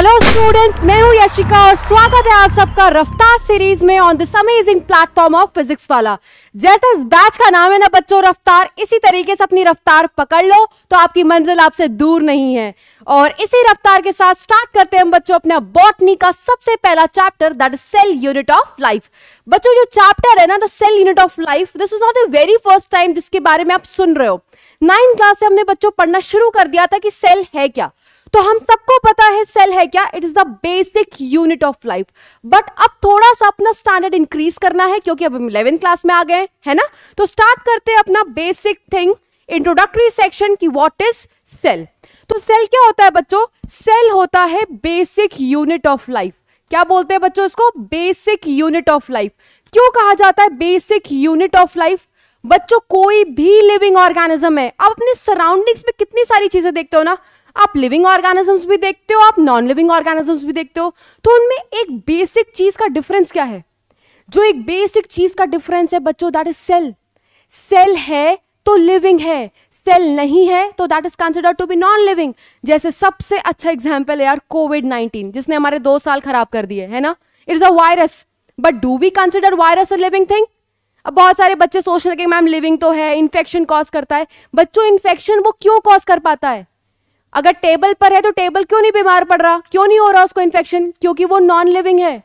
Hello student मैं हूँ यशिका और स्वागत है आप सबका रफ्तार सीरीज में on this amazing platform of physics वाला जैसे बैच का नाम है ना बच्चों रफ्तार इसी तरीके से अपनी रफ्तार पकड़ लो तो आपकी मंजिल आपसे दूर नहीं है और इसी रफ्तार के साथ स्टार्ट करते हैं हम बच्चों अपना बॉटनी का सबसे पहला chapter that is cell unit of life बच्चों जो चैप्टर है ना the cell unit of life this is not the very first time जिसके बारे में आप सुन रहे हो नाइन्थ क्लास से हमने बच्चों पढ़ना शुरू कर दिया था कि सेल है क्या तो हम सबको पता है सेल है क्या it is the basic unit of life but अब थोड़ा सा अपना स्टैंडर्ड इंक्रीज करना है क्योंकि अब हम इलेवेंथ क्लास में आ गए है ना तो स्टार्ट करते हैं अपना बेसिक थिंग इंट्रोडक्टरी सेक्शन की वॉट इज सेल तो सेल क्या होता है बच्चों सेल होता है बेसिक यूनिट ऑफ लाइफ क्या बोलते हैं बच्चों इसको बेसिक यूनिट ऑफ लाइफ क्यों कहा जाता है बेसिक यूनिट ऑफ लाइफ बच्चों कोई भी लिविंग ऑर्गेनिज्म है आप अपने सराउंडिंग्स में कितनी सारी चीजें देखते हो ना आप लिविंग ऑर्गेनिजम्स भी देखते हो आप नॉन लिविंग ऑर्गेनिजम्स भी देखते हो तो उनमें एक बेसिक चीज का डिफरेंस क्या है जो एक बेसिक चीज का डिफरेंस है बच्चों दैट इज सेल सेल है तो लिविंग है सेल नहीं है तो that is consider to be non living जैसे सबसे अच्छा एग्जाम्पल है यार कोविड नाइनटीन जिसने हमारे दो साल खराब कर दिए है ना it is a virus but do we consider virus a living thing अब बहुत सारे बच्चे सोचने लगे मैम लिविंग तो है इन्फेक्शन कॉज करता है बच्चों इन्फेक्शन वो क्यों कॉज कर पाता है अगर टेबल पर है तो टेबल क्यों नहीं बीमार पड़ रहा क्यों नहीं हो रहा उसको इन्फेक्शन क्योंकि वो नॉन लिविंग है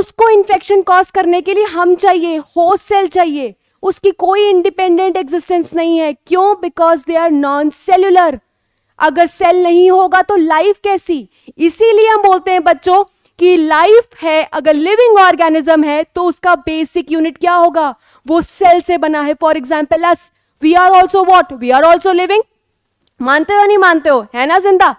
उसको इन्फेक्शन कॉज करने के लिए हम चाहिए होस्ट सेल चाहिए उसकी कोई इंडिपेंडेंट एग्जिस्टेंस नहीं है क्यों because they are non cellular अगर सेल नहीं होगा तो लाइफ कैसी इसीलिए हम बोलते हैं बच्चों कि लाइफ है अगर लिविंग ऑर्गेनिज्म है तो उसका बेसिक यूनिट क्या होगा वो सेल से बना है for example as we are also what we are also living मानते हो नहीं मानते हो है ना जिंदा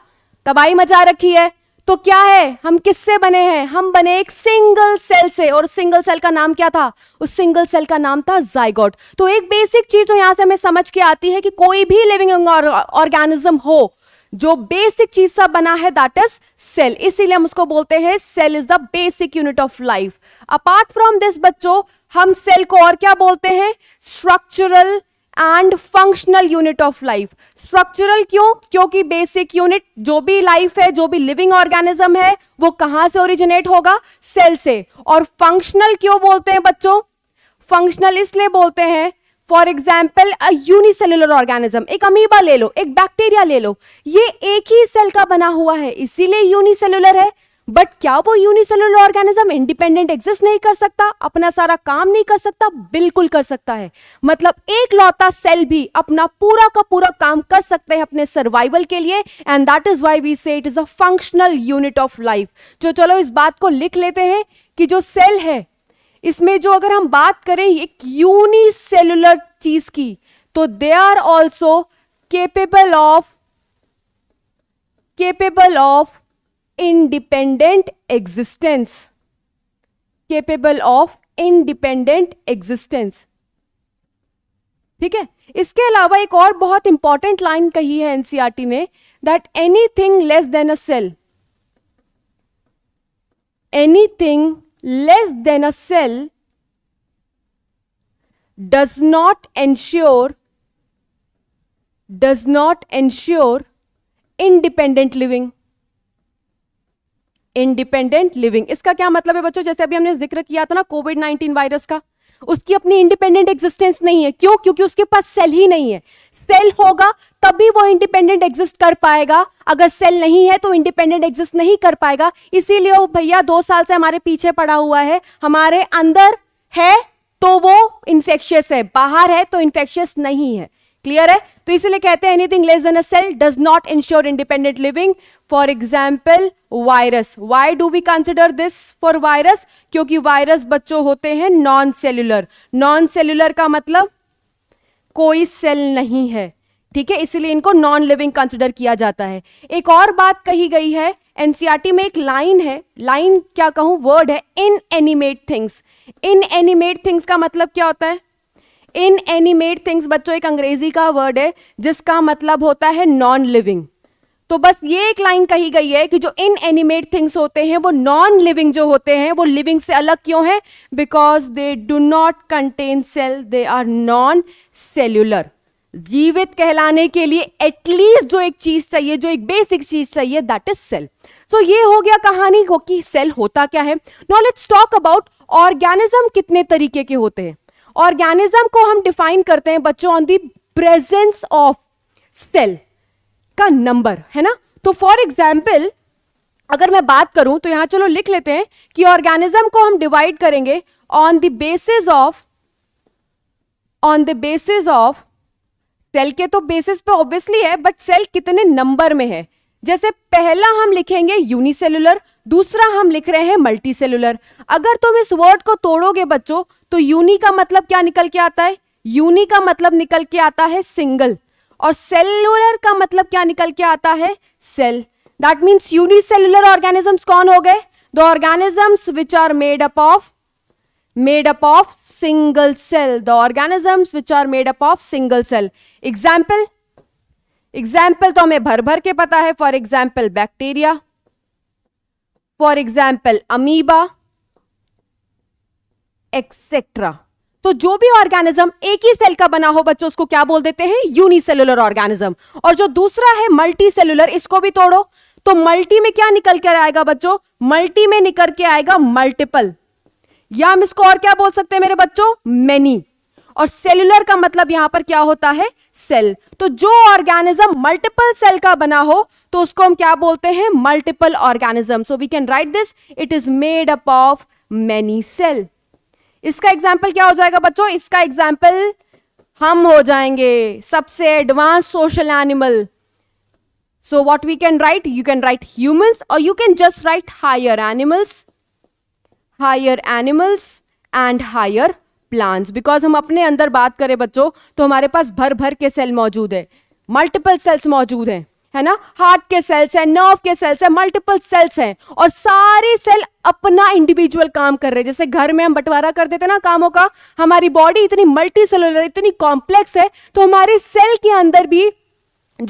तबाही मचा रखी है तो क्या है हम किससे बने हैं हम बने एक सिंगल सेल से और सिंगल सेल का नाम क्या था उस सिंगल सेल का नाम था जाइगोट तो एक बेसिक चीज जो यहां से हमें समझ के आती है कि कोई भी लिविंग ऑर्गेनिज्म हो जो बेसिक चीज सब बना है दैट इज सेल इसीलिए हम उसको बोलते हैं cell is the basic unit of life apart from this बच्चों हम सेल को और क्या बोलते हैं structural and functional unit of life structural क्यों क्योंकि बेसिक यूनिट जो भी लाइफ है जो भी लिविंग ऑर्गेनिज्म है वो कहां से ओरिजिनेट होगा सेल से और फंक्शनल क्यों बोलते हैं बच्चों फंक्शनल इसलिए बोलते हैं फॉर एग्जाम्पल यूनिसेलुलर ऑर्गेनिज्म एक अमीबा ले लो एक बैक्टीरिया ले लो ये एक ही सेल का बना हुआ है इसीलिए यूनिसेलुलर है बट क्या वो यूनिसेलुलर ऑर्गेनिज्म इंडिपेंडेंट एग्जिस्ट नहीं कर सकता अपना सारा काम नहीं कर सकता बिल्कुल कर सकता है मतलब एक लौता सेल भी अपना पूरा का पूरा काम कर सकते हैं अपने सर्वाइवल के लिए and that is why we say it is a functional unit of life जो चलो इस बात को लिख लेते हैं कि जो सेल है इसमें जो अगर हम बात करें एक यूनिसेलुलर चीज की तो they are also capable of capable of independent existence capable of independent existence ठीक है इसके अलावा एक और बहुत इंपॉर्टेंट लाइन कही है एनसीआरटी e ने that anything less than a cell anything less than a cell does not ensure does not ensure independent living independent living इसका क्या मतलब है बच्चों जैसे अभी हमने जिक्र किया था ना कोविड नाइनटीन वायरस का उसकी अपनी इंडिपेंडेंट एग्जिस्टेंस नहीं है क्यों क्योंकि उसके पास सेल ही नहीं है सेल होगा तभी वो इंडिपेंडेंट एग्जिस्ट कर पाएगा अगर सेल नहीं है तो इंडिपेंडेंट एग्जिस्ट नहीं कर पाएगा इसीलिए वो भैया दो साल से हमारे पीछे पड़ा हुआ है हमारे अंदर है तो वो इन्फेक्शियस है बाहर है तो इन्फेक्शियस नहीं है क्लियर है तो इसीलिए कहते हैं anything less than a cell does not ensure independent living for example virus why do we consider this for virus क्योंकि वायरस बच्चों होते हैं नॉन सेल्यूलर नॉन सेल्यूलर का मतलब कोई सेल नहीं है ठीक है इसीलिए इनको नॉन लिविंग कंसिडर किया जाता है एक और बात कही गई है एनसीआरटी e में एक लाइन है लाइन क्या कहूं वर्ड है inanimate things inanimate things का मतलब क्या होता है इन एनिमेट थिंग्स बच्चों एक अंग्रेजी का वर्ड है जिसका मतलब होता है नॉन लिविंग तो बस ये एक लाइन कही गई है कि जो इन एनिमेट थिंग्स होते हैं वो नॉन लिविंग जो होते हैं वो लिविंग से अलग क्यों है because they do not contain cell they are non cellular जीवित कहलाने के लिए एटलीस्ट जो एक चीज चाहिए जो एक बेसिक चीज चाहिए दैट इज सेल सो ये हो गया कहानी हो कि सेल होता क्या है नॉलेज टॉक अबाउट ऑर्गेनिज्म कितने तरीके के होते हैं ऑर्गेनिज्म को हम डिफाइन करते हैं बच्चों on the presence of cell का नंबर है ना तो फॉर एग्जाम्पल अगर मैं बात करूं तो यहां चलो लिख लेते हैं कि ऑर्गेनिज्म को हम डिवाइड करेंगे on the basis of on the basis of cell के तो बेसिस पे ऑब्वियसली है बट सेल कितने नंबर में है जैसे पहला हम लिखेंगे यूनिसेलुलर दूसरा हम लिख रहे हैं मल्टी सेलुलर अगर तुम इस वर्ड को तोड़ोगे बच्चों तो यूनी का मतलब क्या निकल के आता है यूनी का मतलब निकल के आता है सिंगल और सेलुलर का मतलब क्या निकल के आता है cell that means cellular organisms कौन हो गए the organisms which are made up of made up of single cell the organisms which are made up of single cell example example तो हमें भर भर के पता है for example bacteria for example amoeba etcetera तो जो भी ऑर्गेनिज्म एक ही सेल का बना हो बच्चों उसको क्या बोल देते हैं यूनिसेलुलर ऑर्गेनिज्म और जो दूसरा है मल्टी सेलुलर इसको भी तोड़ो तो मल्टी में क्या निकल कर आएगा बच्चों मल्टी में निकल के आएगा मल्टीपल या हम इसको और क्या बोल सकते हैं मेरे बच्चों मेनी और सेलुलर का मतलब यहां पर क्या होता है सेल तो जो ऑर्गेनिज्म मल्टीपल सेल का बना हो तो उसको हम क्या बोलते हैं multiple organism so we can write this it is made up of many cell इसका एग्जाम्पल क्या हो जाएगा बच्चों इसका एग्जाम्पल हम हो जाएंगे सबसे advance social animal so what we can write you can write human और you can just write higher animals higher animals and higher plants because हम अपने अंदर बात करें बच्चों तो हमारे पास भर भर के सेल मौजूद है मल्टीपल सेल्स मौजूद हैं है ना हार्ट के सेल्स हैं नर्व के सेल्स हैं मल्टीपल सेल्स हैं और सारे सेल अपना इंडिविजुअल काम कर रहे हैं जैसे घर में हम बंटवारा कर देते हैं ना कामों का हमारी बॉडी इतनी मल्टी सेलुलर इतनी कॉम्प्लेक्स है तो हमारे सेल के अंदर भी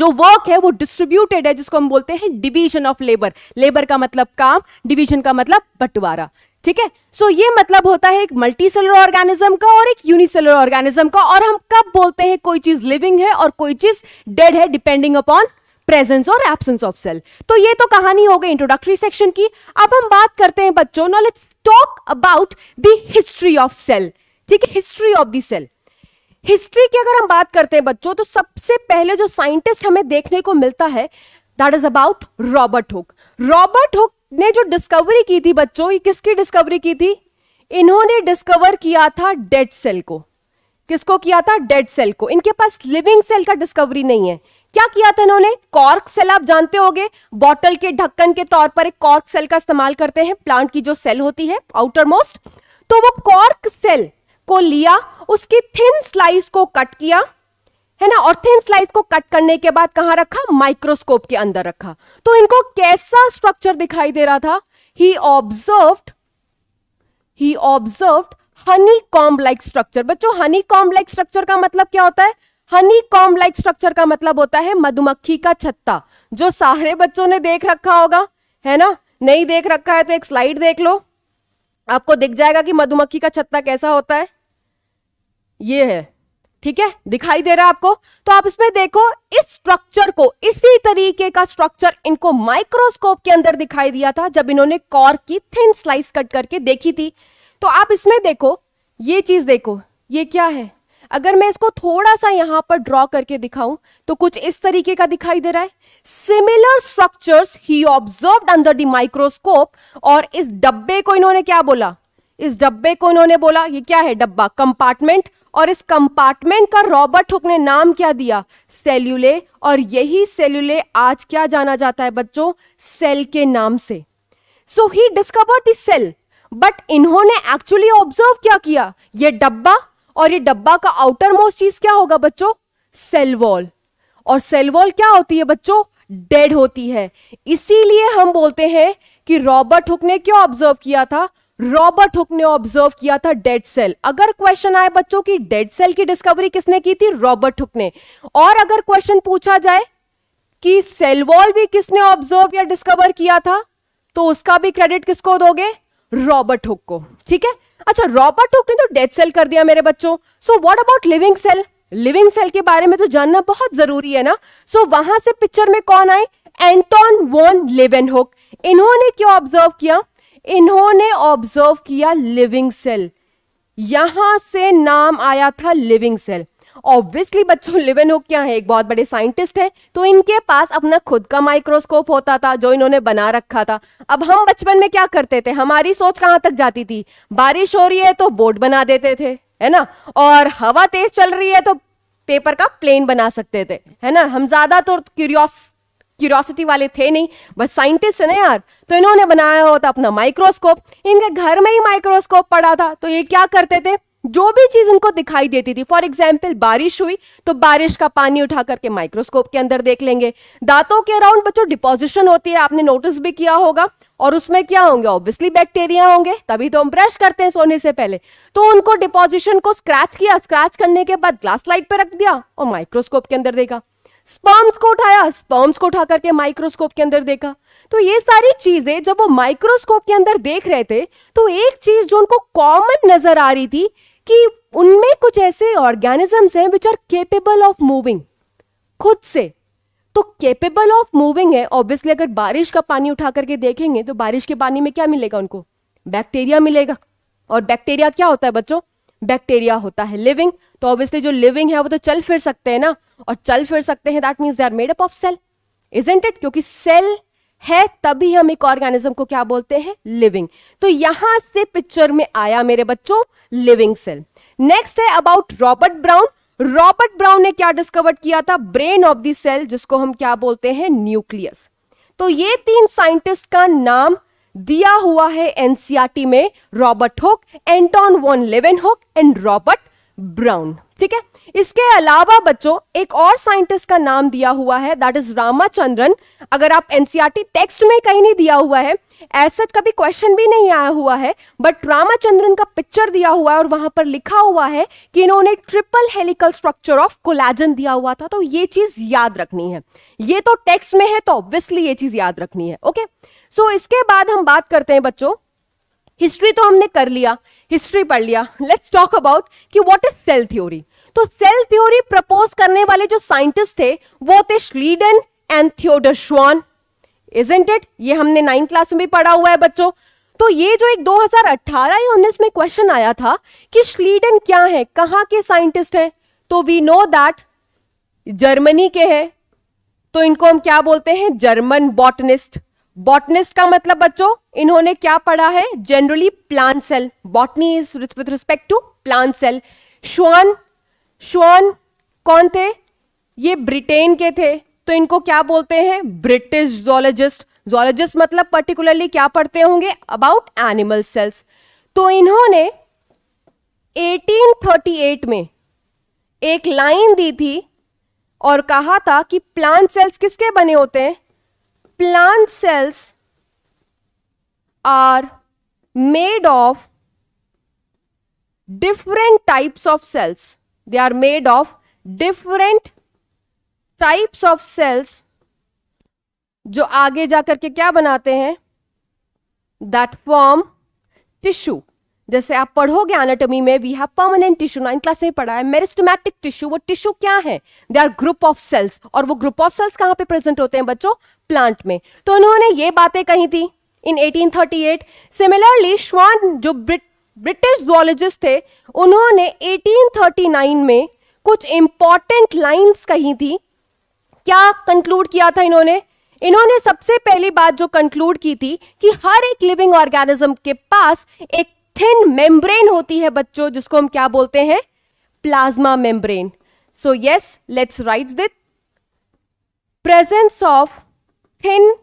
जो वर्क है वो डिस्ट्रीब्यूटेड है जिसको हम बोलते हैं डिवीजन ऑफ लेबर लेबर का मतलब काम डिवीजन का मतलब बंटवारा ठीक है सो ये मतलब होता है एक मल्टी सेलर ऑर्गेनिज्म का और एक यूनिसेलर ऑर्गेनिज्म का और हम कब बोलते हैं कोई चीज लिविंग है और कोई चीज डेड है डिपेंडिंग अपॉन प्रेजेंस और एबसेंस ऑफ सेल तो ये तो कहानी हो गई इंट्रोडक्टरी सेक्शन की अब हम बात करते हैं बच्चों no let's talk about the history of cell ठीक है history of the cell history की अगर हम बात करते हैं बच्चों तो सबसे पहले जो साइंटिस्ट हमें देखने को मिलता है that is about Robert Hooke Robert Hooke ने जो डिस्कवरी की थी बच्चों ये किसकी डिस्कवरी की थी इन्होंने डिस्कवर किया था डेड सेल को किसको किया था डेड सेल को इनके पास लिविंग सेल का डिस्कवरी नहीं है क्या किया था इन्होंने कॉर्क सेल आप जानते होंगे बॉटल के ढक्कन के तौर पर एक कॉर्क सेल का इस्तेमाल करते हैं प्लांट की जो सेल होती है आउटर मोस्ट तो वो कॉर्क सेल को लिया उसकी थिन स्लाइस को कट किया है ना और थिन स्लाइस को कट करने के बाद कहा रखा माइक्रोस्कोप के अंदर रखा तो इनको कैसा स्ट्रक्चर दिखाई दे रहा था he observe he observe honeycomb like structure बच्चों हनी कॉम्ब लाइक स्ट्रक्चर का मतलब क्या होता है हनी कॉम्ब लाइक स्ट्रक्चर का मतलब होता है मधुमक्खी का छत्ता जो सारे बच्चों ने देख रखा होगा है ना नहीं देख रखा है तो एक स्लाइड देख लो आपको दिख जाएगा कि मधुमक्खी का छत्ता कैसा होता है ये है ठीक है दिखाई दे रहा है आपको तो आप इसमें देखो इस स्ट्रक्चर को इसी तरीके का स्ट्रक्चर इनको माइक्रोस्कोप के अंदर दिखाई दिया था जब इन्होंने कॉर्क की थिन स्लाइस कट करके देखी थी तो आप इसमें देखो ये चीज देखो ये क्या है अगर मैं इसको थोड़ा सा यहां पर ड्रॉ करके दिखाऊं तो कुछ इस तरीके का दिखाई दे रहा है similar structures he observe under the microscope और इस डब्बे को इन्होंने क्या बोला इस डब्बे को इन्होंने बोला ये क्या है डब्बा कंपार्टमेंट और इस कंपार्टमेंट का रॉबर्ट हुक ने नाम क्या दिया सेल्यूले और यही सेल्यूले आज क्या जाना जाता है बच्चों सेल के नाम से so he discover the cell but इन्होंने एक्चुअली ऑब्जर्व क्या किया ये डब्बा और ये डब्बा का आउटर मोस्ट चीज क्या होगा बच्चों सेल वॉल और सेल वॉल क्या होती है बच्चों डेड होती है इसीलिए हम बोलते हैं कि रॉबर्ट हुक ने क्यों ऑब्जर्व किया था रॉबर्ट हुक ने ऑब्जर्व किया था डेड सेल अगर क्वेश्चन आए बच्चों की डेड सेल की डिस्कवरी किसने की थी रॉबर्ट हुक ने और अगर क्वेश्चन पूछा जाए कि सेल वॉल भी किसने ऑब्जर्व या डिस्कवर किया था तो उसका भी क्रेडिट किसको दोगे रॉबर्ट हुक को ठीक है अच्छा रॉबर्ट हुक ने तो डेड सेल कर दिया मेरे बच्चों so what about living cell living cell के बारे में तो जानना बहुत जरूरी है ना सो so, वहां से पिक्चर में कौन आए एंटोन वॉन हुक इन्होंने क्यों ऑब्जर्व किया इन्होंने ऑब्जर्व किया लिविंग सेल यहां से नाम आया था लिविंग सेल ऑब्वियसली बच्चों लिवन हो क्या है एक बहुत बड़े साइंटिस्ट हैं तो इनके पास अपना खुद का माइक्रोस्कोप होता था जो इन्होंने बना रखा था अब हम बचपन में क्या करते थे हमारी सोच कहां तक जाती थी बारिश हो रही है तो बोर्ड बना देते थे है ना और हवा तेज चल रही है तो पेपर का प्लेन बना सकते थे है ना हम ज्यादा तो क्यूरियस क्यूरोसिटी वाले थे नहीं बस साइंटिस्ट है ना यार तो इन्होंने बनाया होता अपना माइक्रोस्कोप इनके घर में ही माइक्रोस्कोप पड़ा था तो ये क्या करते थे जो भी चीज इनको दिखाई देती थी फॉर एग्जाम्पल बारिश हुई तो बारिश का पानी उठा करके माइक्रोस्कोप के अंदर देख लेंगे दांतों के अराउंड बच्चों डिपोजिशन होती है आपने नोटिस भी किया होगा और उसमें क्या होंगे ऑब्वियसली बैक्टीरिया होंगे तभी तो हम ब्रश करते हैं सोने से पहले तो उनको डिपोजिशन को स्क्रैच किया स्क्रैच करने के बाद ग्लास लाइट पर रख दिया और माइक्रोस्कोप के अंदर देखा स्पर्म्स को उठाया स्पर्म्स को उठा करके माइक्रोस्कोप के अंदर देखा तो ये सारी चीजें जब वो माइक्रोस्कोप के अंदर देख रहे थे तो एक चीज जो उनको कॉमन नजर आ रही थी कि उनमें कुछ ऐसे ऑर्गेनिजम्स हैं which are capable of moving खुद से तो केपेबल ऑफ मूविंग है ऑब्वियसली अगर बारिश का पानी उठा करके देखेंगे तो बारिश के पानी में क्या मिलेगा उनको बैक्टीरिया मिलेगा और बैक्टीरिया क्या होता है बच्चों बैक्टीरिया होता है लिविंग तो ऑब्वियसली जो लिविंग है वो तो चल फिर सकते हैं ना और चल फिर सकते हैं that means they are made up of cell isn't it क्योंकि सेल है तभी हम एक ऑर्गेनिज्म को क्या बोलते हैं लिविंग तो यहां से पिक्चर में आया मेरे बच्चों लिविंग सेल नेक्स्ट है about Robert Brown Robert Brown ने क्या डिस्कवर किया था ब्रेन ऑफ द सेल जिसको हम क्या बोलते हैं न्यूक्लियस तो ये तीन साइंटिस्ट का नाम दिया हुआ है एनसीआरटी e में Robert Hooke Anton von Leeuwenhoek and Robert brown ठीक है इसके अलावा बच्चों एक और साइंटिस्ट का नाम दिया हुआ है दैट इज रामाचंद्रन अगर आप एनसीआरटी टेक्स्ट e में कहीं नहीं दिया हुआ है ऐसा कभी क्वेश्चन भी नहीं आया हुआ है बट रामाचंद्रन का पिक्चर दिया हुआ है और वहां पर लिखा हुआ है कि इन्होंने triple helical structure of collagen दिया हुआ था तो ये चीज याद रखनी है ये तो टेक्स्ट में है तो ऑब्वियसली ये चीज याद रखनी है ओके सो so, इसके बाद हम बात करते हैं बच्चों हिस्ट्री तो हमने कर लिया हिस्ट्री पढ़ लिया लेट्स टॉक अबाउट कि व्हाट इज सेल थ्योरी तो सेल थ्योरी प्रपोज करने वाले जो साइंटिस्ट थे वो थे Schleiden and Theodor Schwann isn't it ये हमने नाइन्थ क्लास में भी पढ़ा हुआ है बच्चों तो ये जो एक 2018 या उन्नीस में क्वेश्चन आया था कि श्लीडन क्या है कहाँ के साइंटिस्ट हैं तो वी नो दैट जर्मनी के हैं तो इनको हम क्या बोलते हैं जर्मन बॉटनिस्ट बॉटनिस्ट का मतलब बच्चों इन्होंने क्या पढ़ा है generally plant cell botany is with respect to plant cell Schwann Schwann कौन थे ये ब्रिटेन के थे तो इनको क्या बोलते हैं ब्रिटिश जोलॉजिस्ट जोलॉजिस्ट मतलब पर्टिकुलरली क्या पढ़ते होंगे अबाउट एनिमल सेल्स तो इन्होंने 1838 में एक लाइन दी थी और कहा था कि प्लांट सेल्स किसके बने होते हैं plant cells are made of different types of cells. They are made of different types of cells जो आगे जा करके क्या बनाते हैं दैट फॉर्म टिश्यू जैसे आप पढ़ोगे एनाटॉमी में we have permanent tissue nine class में पढ़ा है मेरिस्टमैटिक टिश्यू वो टिश्यू क्या है they are group of cells और वो ग्रुप ऑफ सेल्स कहां पे प्रेजेंट होते हैं बच्चों प्लांट में तो उन्होंने ये बातें कही थी इन 1838 सिमिलरली श्वान जो ब्रिटिश जोलॉजिस्ट थे उन्होंने 1839 में कुछ इंपॉर्टेंट लाइंस कही थी क्या कंक्लूड किया था इन्होंने इन्होंने सबसे पहली बात जो कंक्लूड की थी कि हर एक लिविंग ऑर्गेनिज्म के पास एक थिन मेम्ब्रेन होती है बच्चों जिसको हम क्या बोलते हैं plasma membrane so yes let's write this presence of thin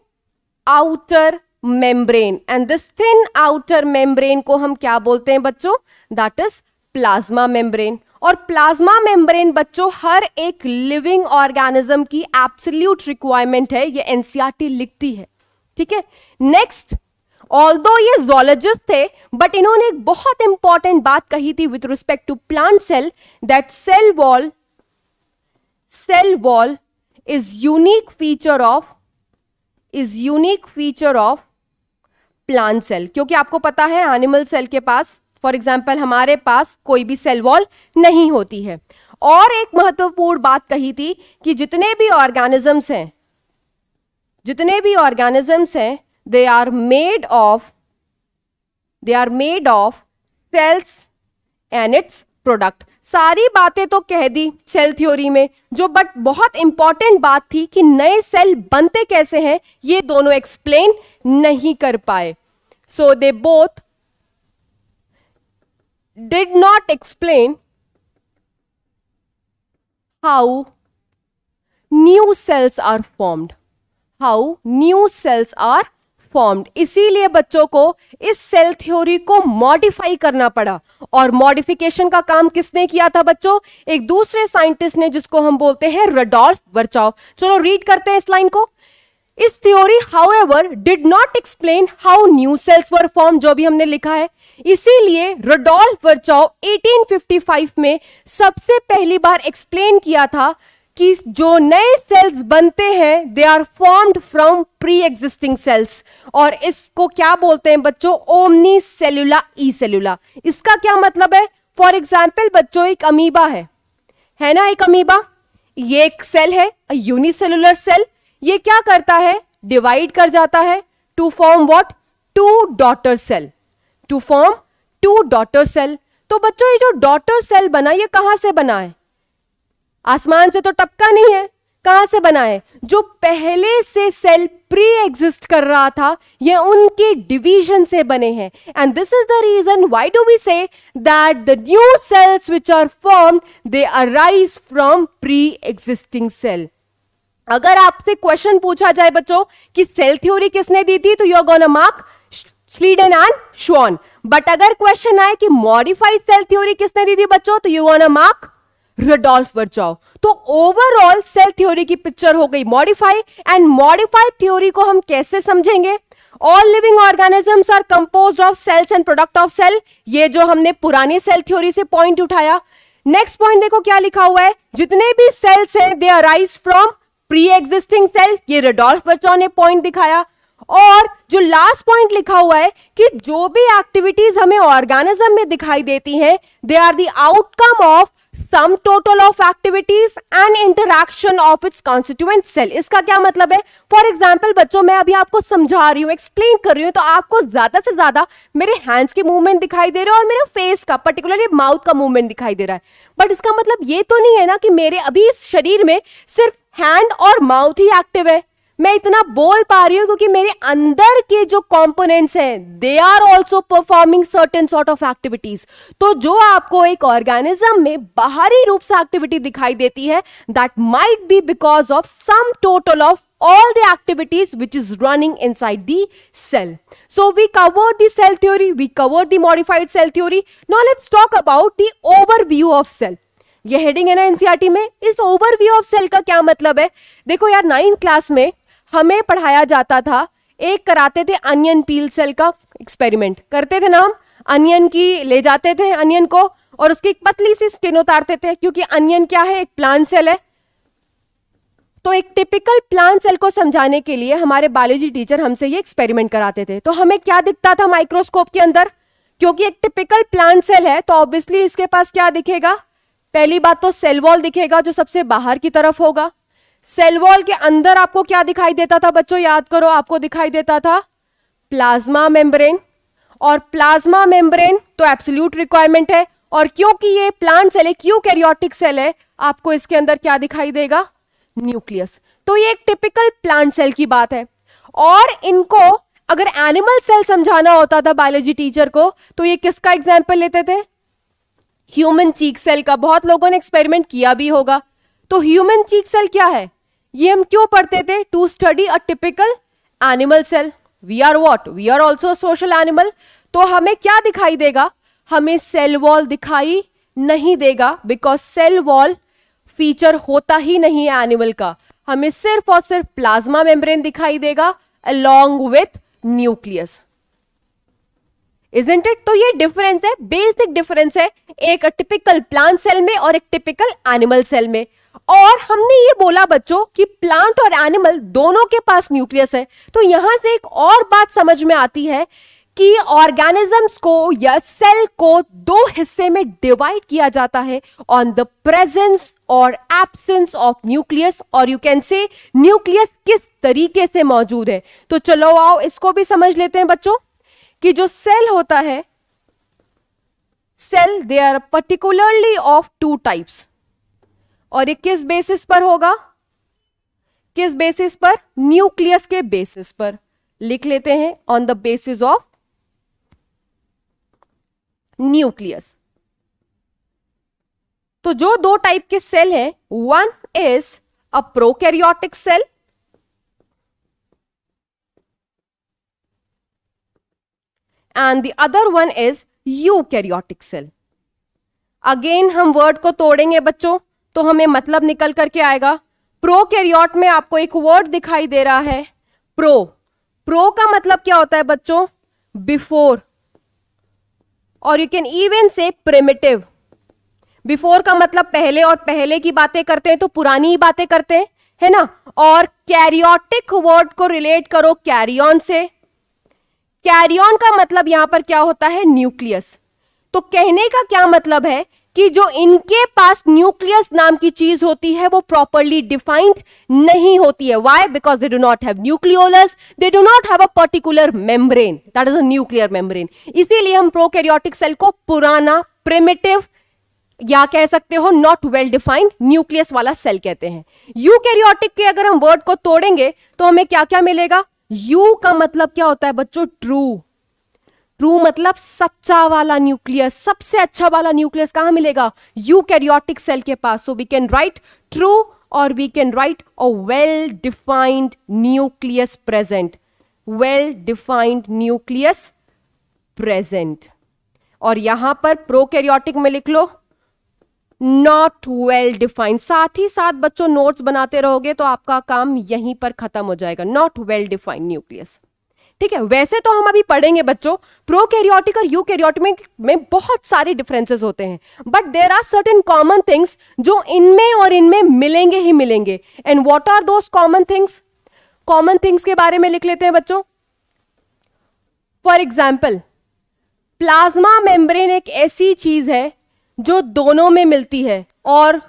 outer membrane and this thin outer membrane को हम क्या बोलते हैं बच्चों दैट इज प्लाज्मा मेम्ब्रेन और प्लाज्मा मेम्ब्रेन बच्चों हर एक लिविंग ऑर्गेनिज्म की एब्सोल्यूट रिक्वायरमेंट है ये एनसीईआरटी e लिखती है ठीक है नेक्स्ट ऑल दो ये जोलॉजिस्ट थे बट इन्होंने एक बहुत इंपॉर्टेंट बात कही थी with respect to plant cell that cell wall cell wall is unique feature of is unique feature of plant cell क्योंकि आपको पता है एनिमल सेल के पास फॉर एग्जाम्पल हमारे पास कोई भी सेल वॉल नहीं होती है और एक महत्वपूर्ण बात कही थी कि जितने भी ऑर्गेनिजम्स हैं जितने भी ऑर्गेनिजम्स हैं they are made of they are made of cells and its product सारी बातें तो कह दी सेल थ्योरी में जो बट बहुत इंपॉर्टेंट बात थी कि नए सेल बनते कैसे हैं ये दोनों एक्सप्लेन नहीं कर पाए so they both did not explain how new cells are formed how new cells are formed इसीलिए बच्चों को इस सेल थ्योरी को मॉडिफाई करना पड़ा और मॉडिफिकेशन का काम किसने किया था बच्चों एक दूसरे साइंटिस्ट ने जिसको हम बोलते हैं रडोल्फ वर्चाव चलो रीड करते हैं इस लाइन को इस theory however did not explain how new cells were form जो भी हमने लिखा है इसीलिए रोडोल्फ वर्चाव 1855 में सबसे पहली बार एक्सप्लेन किया था कि जो नए सेल्स बनते हैं they are formed from pre existing cells और इसको क्या बोलते हैं बच्चों ओमनी सेल्यूला ई सेल्यूला इसका क्या मतलब है फॉर एग्जाम्पल बच्चों एक अमीबा है है ना एक अमीबा ये एक सेल है यूनिसेलुलर सेल ये क्या करता है डिवाइड कर जाता है to form what two daughter cell to form two daughter cell तो बच्चों ये जो डॉटर सेल बना ये कहां से बना है आसमान से तो टपका नहीं है कहां से बना है जो पहले से सेल प्री एग्जिस्ट कर रहा था ये उनके डिवीजन से बने हैं and this is the reason why do we say that the new cells which are form they arise from pre existing cell अगर आपसे क्वेश्चन पूछा जाए बच्चों कि सेल थ्योरी किसने दी थी तो you gonna mark Schleiden and Schwann but अगर क्वेश्चन आए कि मॉडिफाइड सेल थ्योरी किसने दी थी बच्चों तो you gonna mark Rudolf Virchow तो ओवरऑल सेल थ्योरी की पिक्चर हो गई मॉडिफाई एंड मॉडिफाइड थ्योरी को हम कैसे समझेंगे all living organisms are compose of cells and product of cell ये जो हमने पुरानी सेल थ्योरी से पॉइंट उठाया नेक्स्ट पॉइंट देखो क्या लिखा हुआ है जितने भी सेल्स हैं they arise from pre existing cell ये रेडोल्फ बच्चों ने पॉइंट दिखाया और जो लास्ट पॉइंट लिखा हुआ है कि जो भी एक्टिविटीज हमें ऑर्गेनिज्म में दिखाई देती हैं they are the outcome of sum total of activities and interaction of its constituent cell इसका क्या मतलब है फॉर एग्जाम्पल बच्चों मैं अभी आपको समझा रही हूँ एक्सप्लेन कर रही हूँ तो आपको ज्यादा से ज्यादा मेरे हैंड्स के मूवमेंट दिखाई दे रहे हैं और मेरा फेस का पर्टिकुलरली माउथ का मूवमेंट दिखाई दे रहा है बट इसका मतलब ये तो नहीं है ना कि मेरे अभी इस शरीर में सिर्फ हैंड और माउथ ही एक्टिव है मैं इतना बोल पा रही हूँ क्योंकि मेरे अंदर के जो कॉम्पोनेंट्स हैं they are also performing certain sort of activities तो जो आपको एक ऑर्गेनिज्म में बाहरी रूप से एक्टिविटी दिखाई देती है that might be because of sum total of all the activities which is running inside the cell. So we covered the cell theory, we covered the modified cell theory. Now let's talk about the overview of cell. ये heading है ना NCERT e में इस overview of cell का क्या मतलब है देखो यार नाइन्थ क्लास में हमें पढ़ाया जाता था एक कराते थे अनियन पील सेल का एक्सपेरिमेंट करते थे ना हम अनियन की ले जाते थे अनियन को और उसकी एक पतली सी स्किन उतारते थे क्योंकि अनियन क्या है एक प्लांट सेल है तो एक टिपिकल प्लांट सेल को समझाने के लिए हमारे बायोलॉजी टीचर हमसे ये एक्सपेरिमेंट कराते थे तो हमें क्या दिखता था माइक्रोस्कोप के अंदर क्योंकि एक टिपिकल प्लांट सेल है तो ऑब्वियसली इसके पास क्या दिखेगा पहली बात तो सेल वॉल दिखेगा जो सबसे बाहर की तरफ होगा सेल वॉल के अंदर आपको क्या दिखाई देता था बच्चों याद करो आपको दिखाई देता था प्लाज्मा मेम्ब्रेन और प्लाज्मा मेम्ब्रेन तो एब्सोल्यूट रिक्वायरमेंट है और क्योंकि ये प्लांट सेल है क्यों कैरियोटिक सेल है आपको इसके अंदर क्या दिखाई देगा न्यूक्लियस तो ये एक टिपिकल प्लांट सेल की बात है और इनको अगर एनिमल सेल समझाना होता था बायोलॉजी टीचर को तो ये किसका एग्जाम्पल लेते थे ह्यूमन चीक सेल का बहुत लोगों ने एक्सपेरिमेंट किया भी होगा तो ह्यूमन चीक सेल क्या है ये हम क्यों पढ़ते थे to study a typical animal cell we are what we are also social animal तो हमें क्या दिखाई देगा हमें सेल वॉल दिखाई नहीं देगा बिकॉज सेल वॉल फीचर होता ही नहीं है एनिमल का हमें सिर्फ और सिर्फ प्लाज्मा मेम्ब्रेन दिखाई देगा along with nucleus in it तो ये डिफरेंस है बेसिक डिफरेंस है एक टिपिकल प्लांट सेल में और एक टिपिकल एनिमल सेल में और हमने ये बोला बच्चों कि प्लांट और एनिमल दोनों के पास न्यूक्लियस है तो यहां से एक और बात समझ में आती है कि ऑर्गेनिजम्स को या सेल को दो हिस्से में डिवाइड किया जाता है ऑन द प्रेजेंस और एब्सेंस ऑफ न्यूक्लियस और यू कैन से न्यूक्लियस किस तरीके से मौजूद है तो चलो आओ इसको भी समझ लेते हैं बच्चों कि जो सेल होता है cell they are particularly of two types और ये किस बेसिस पर होगा किस बेसिस पर न्यूक्लियस के बेसिस पर लिख लेते हैं on the basis of nucleus तो जो दो टाइप के सेल हैं one is a prokaryotic cell and the other one is eukaryotic cell again हम वर्ड को तोड़ेंगे बच्चों तो हमें मतलब निकल करके आएगा प्रो कैरियोट में आपको एक वर्ड दिखाई दे रहा है प्रो प्रो का मतलब क्या होता है बच्चों बिफोर और you can even say primitive before का मतलब पहले और पहले की बातें करते हैं तो पुरानी ही बातें करते हैं है ना और कैरियोटिक वर्ड को रिलेट करो कैरियन से कैरियन का मतलब यहां पर क्या होता है न्यूक्लियस तो कहने का क्या मतलब है कि जो इनके पास न्यूक्लियस नाम की चीज होती है वो प्रॉपरली डिफाइंड नहीं होती है why because they do not have nucleolus they do not have a particular membrane that is a nuclear membrane इसीलिए हम प्रोकैरियोटिक सेल को पुराना प्रिमिटिव या कह सकते हो नॉट वेल डिफाइंड न्यूक्लियस वाला सेल कहते हैं यू कैरियोटिक के अगर हम वर्ड को तोड़ेंगे तो हमें क्या क्या मिलेगा यू का मतलब क्या होता है बच्चों ट्रू ट्रू मतलब सच्चा वाला न्यूक्लियस सबसे अच्छा वाला न्यूक्लियस कहां मिलेगा यू कैरियोटिक सेल के पास so we can write true और we can write a well defined nucleus present well defined nucleus present और यहां पर प्रोकैरियोटिक में लिख लो नॉट वेल डिफाइंड साथ ही साथ बच्चों नोट्स बनाते रहोगे तो आपका काम यहीं पर खत्म हो जाएगा नॉट वेल डिफाइंड न्यूक्लियस ठीक है वैसे तो हम अभी पढ़ेंगे बच्चों कैरियोटिक और कैरियोटिक में बहुत सारे डिफरेंसेस होते हैं but there are certain common things जो इनमें और इनमें मिलेंगे ही मिलेंगे and what are those common things common things के बारे में लिख लेते हैं बच्चों फॉर एग्जाम्पल प्लाज्मा मेम्ब्रेन एक ऐसी चीज है जो दोनों में मिलती है और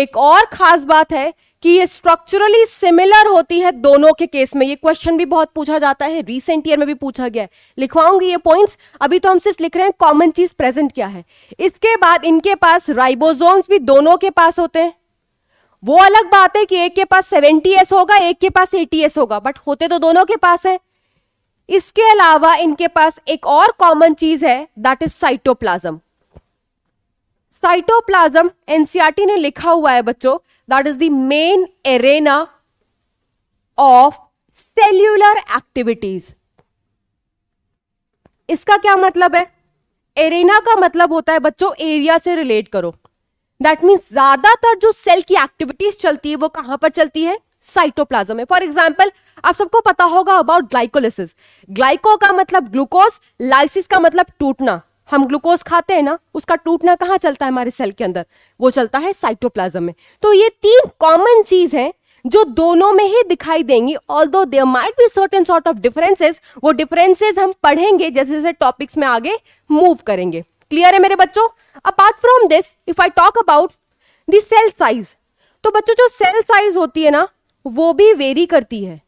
एक और खास बात है कि ये स्ट्रक्चरली सिमिलर होती है दोनों के केस में ये क्वेश्चन भी बहुत पूछा जाता है रीसेंट ईयर में भी पूछा गया है लिखवाऊंगी ये पॉइंट्स अभी तो हम सिर्फ लिख रहे हैं कॉमन चीज प्रेजेंट क्या है इसके बाद इनके पास राइबोसोम्स भी दोनों के पास होते हैं वो अलग बात है कि एक के पास सेवेंटी एस होगा एक के पास एटी एस होगा बट होते तो दोनों के पास है इसके अलावा इनके पास एक और कॉमन चीज है that is cytoplasm cytoplasm NCERT ने लिखा हुआ है बच्चों that is the main arena of cellular activities. इसका क्या मतलब है एरेना का मतलब होता है बच्चों एरिया से रिलेट करो दैट मीन्स ज्यादातर जो सेल की एक्टिविटीज चलती है वो कहां पर चलती है साइटोप्लाज्म में फॉर एग्जाम्पल आप सबको पता होगा अबाउट ग्लाइकोलिसिस ग्लाइको का मतलब ग्लूकोज लाइसिस का मतलब टूटना हम ग्लूकोज खाते हैं ना उसका टूटना कहाँ चलता है हमारे सेल के अंदर वो चलता है साइटोप्लाज्म में तो ये तीन कॉमन चीज है जो दोनों में ही दिखाई देंगी although there might be certain sort of differences वो डिफरेंसेस हम पढ़ेंगे जैसे जैसे टॉपिक्स में आगे मूव करेंगे क्लियर है मेरे बच्चों apart from this if I talk about the cell size तो बच्चों जो सेल साइज होती है ना वो भी वेरी करती है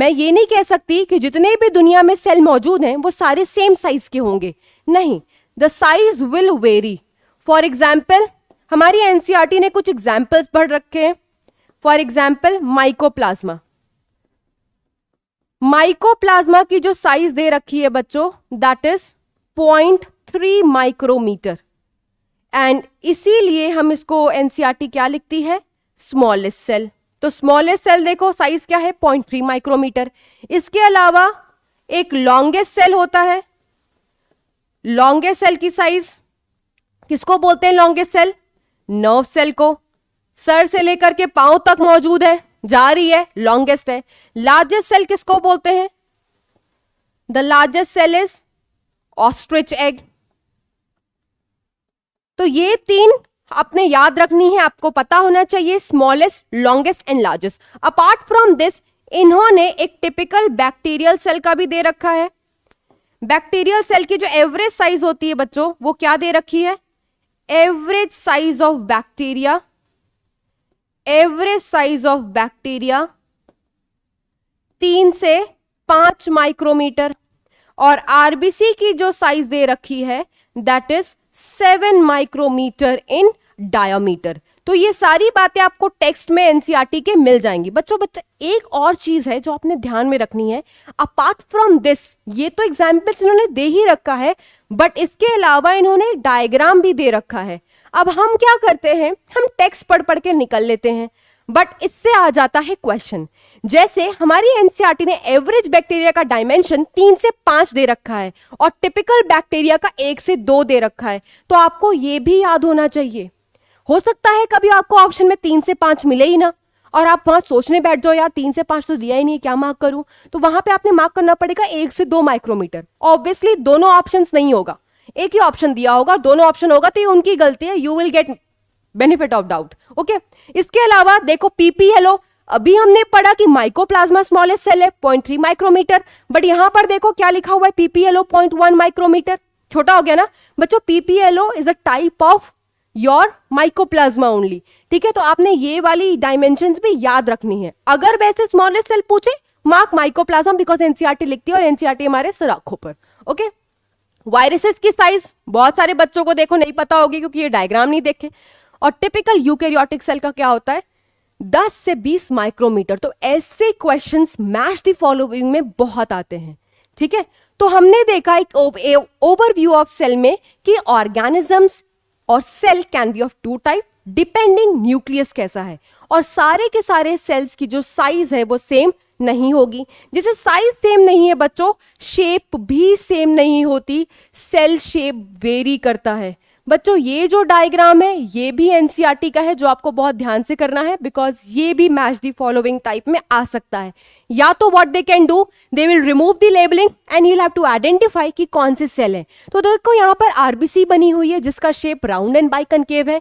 मैं ये नहीं कह सकती कि जितने भी दुनिया में सेल मौजूद हैं वो सारे सेम साइज के होंगे नहीं the size will vary for example हमारी एनसीआरटी e ने कुछ एग्जाम्पल्स पढ़ रखे हैं फॉर एग्जाम्पल माइकोप्लाज्मा माइकोप्लाज्मा की जो साइज दे रखी है बच्चों that is point three micrometer and इसीलिए हम इसको एनसीआरटी e क्या लिखती है स्मॉलेस्ट सेल तो स्मॉलेस्ट सेल देखो साइज क्या है पॉइंट थ्री माइक्रोमीटर इसके अलावा एक लॉन्गेस्ट सेल होता है लॉन्गेस्ट सेल की साइज किसको बोलते हैं लॉन्गेस्ट सेल नर्व सेल को सर से लेकर के पांव तक मौजूद है जा रही है लॉन्गेस्ट है लार्जेस्ट सेल किसको बोलते हैं the largest cell is ostrich egg तो ये तीन आपने याद रखनी है आपको पता होना चाहिए smallest longest and largest apart from this इन्होंने एक टिपिकल बैक्टीरियल सेल का भी दे रखा है बैक्टीरियल सेल की जो एवरेज साइज होती है बच्चों वो क्या दे रखी है average size of bacteria average size of bacteria तीन से पांच माइक्रोमीटर और आरबीसी की जो साइज दे रखी है that is seven micrometer in diameter तो ये सारी बातें आपको टेक्स्ट में एनसीआरटी e के मिल जाएंगी बच्चों बच्चा एक और चीज है जो आपने ध्यान में रखनी है अपार्ट फ्रॉम दिस ये तो एग्जाम्पल्स इन्होंने दे ही रखा है बट इसके अलावा इन्होंने डायग्राम भी दे रखा है अब हम क्या करते हैं हम टेक्स्ट पढ़ पढ़ के निकल लेते हैं बट इससे आ जाता है क्वेश्चन जैसे हमारी एनसीआरटी e ने एवरेज बैक्टीरिया का डायमेंशन तीन से पांच दे रखा है और टिपिकल बैक्टीरिया का एक से दो दे रखा है तो आपको ये भी याद होना चाहिए हो सकता है कभी आपको ऑप्शन में तीन से पांच मिले ही ना और आप वहां सोचने बैठ जाओ यार तीन से पांच तो दिया ही नहीं क्या मार्क करूं तो वहां पे आपने मार्क करना पड़ेगा एक से दो माइक्रोमीटर ऑब्वियसली दोनों ऑप्शन नहीं होगा एक ही ऑप्शन दिया होगा दोनों ऑप्शन होगा तो ये उनकी गलती है you will get benefit of doubt okay इसके अलावा देखो पीपीएलओ अभी हमने पढ़ा कि माइकोप्लाज्मा स्मॉलेस्ट सेल है पॉइंट थ्री माइक्रोमीटर बट यहां पर देखो क्या लिखा हुआ है पीपीएलओ पॉइंट वन माइक्रोमीटर छोटा हो गया ना बच्चों PPLO is a type of your mycoplasma only ठीक है तो आपने ये वाली डायमेंशन भी याद रखनी है अगर वैसे स्मॉलेस्ट सेल पूछे मार्क माइकोप्लाज्म बिकॉज एनसीआरटी लिखती है और एनसीआरटी e हमारे सराखों पर ओके वायरसेस की साइज बहुत सारे बच्चों को देखो नहीं पता होगी क्योंकि ये डायग्राम नहीं देखे और टिपिकल यूकेरियोटिक सेल का क्या होता है 10 से 20 माइक्रोमीटर तो ऐसे क्वेश्चंस मैच द फॉलोइंग में बहुत आते हैं ठीक है तो हमने देखा एक ओवरव्यू ऑफ सेल में कि ऑर्गेनिजम्स और cell can be of two type depending nucleus कैसा है और सारे के सारे सेल्स की जो साइज है वो सेम नहीं होगी जैसे साइज सेम नहीं है बच्चों शेप भी सेम नहीं होती सेल शेप वेरी करता है बच्चों ये जो डायग्राम है ये भी एनसीईआरटी e का है जो आपको बहुत ध्यान से करना है बिकॉज ये भी मैच दी फॉलोइंग टाइप में आ सकता है या तो what they can do they will remove the labelling and you have to identify कि कौन से सेल है तो देखो यहाँ पर आरबीसी बनी हुई है जिसका shape round and biconcave है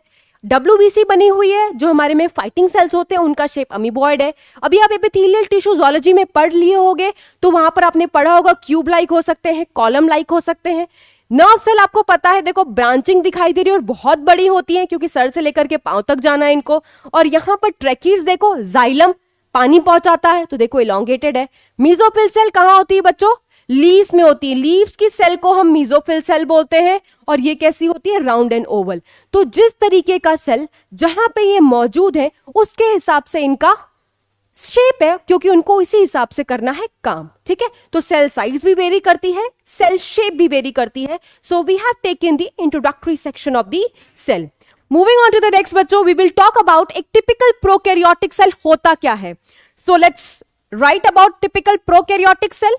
डब्ल्यू बनी हुई है जो हमारे में फाइटिंग सेल्स होते हैं उनका शेप अमीबॉयड है अभी आप एपिथेलियल टिश्यू जोलॉजी में पढ़ लिए होगे तो वहां पर आपने पढ़ा होगा क्यूब लाइक हो सकते हैं कॉलम लाइक हो सकते हैं नर्व सेल आपको पता है देखो ब्रांचिंग दिखाई दे रही है और बहुत बड़ी होती है क्योंकि सर से लेकर के पांव तक जाना है इनको और यहां पर ट्रेकीज देखो जाइलम पानी पहुंचाता है तो देखो इलांगेटेड है मीजोफिल सेल कहां होती है बच्चों लीव्स में होती है लीव्स की सेल को हम मीजोफिल सेल बोलते हैं और ये कैसी होती है राउंड एंड ओवल तो जिस तरीके का सेल जहां पे ये मौजूद है उसके हिसाब से इनका शेप है क्योंकि उनको इसी हिसाब से करना है काम ठीक है तो सेल साइज भी वेरी करती है सेल शेप भी वेरी करती है so we have taken the introductory section of the cell moving on to the next बच्चों वी विल टॉक अबाउट एक टिपिकल प्रोकैरियोटिक सेल होता क्या है so let's write about typical prokaryotic cell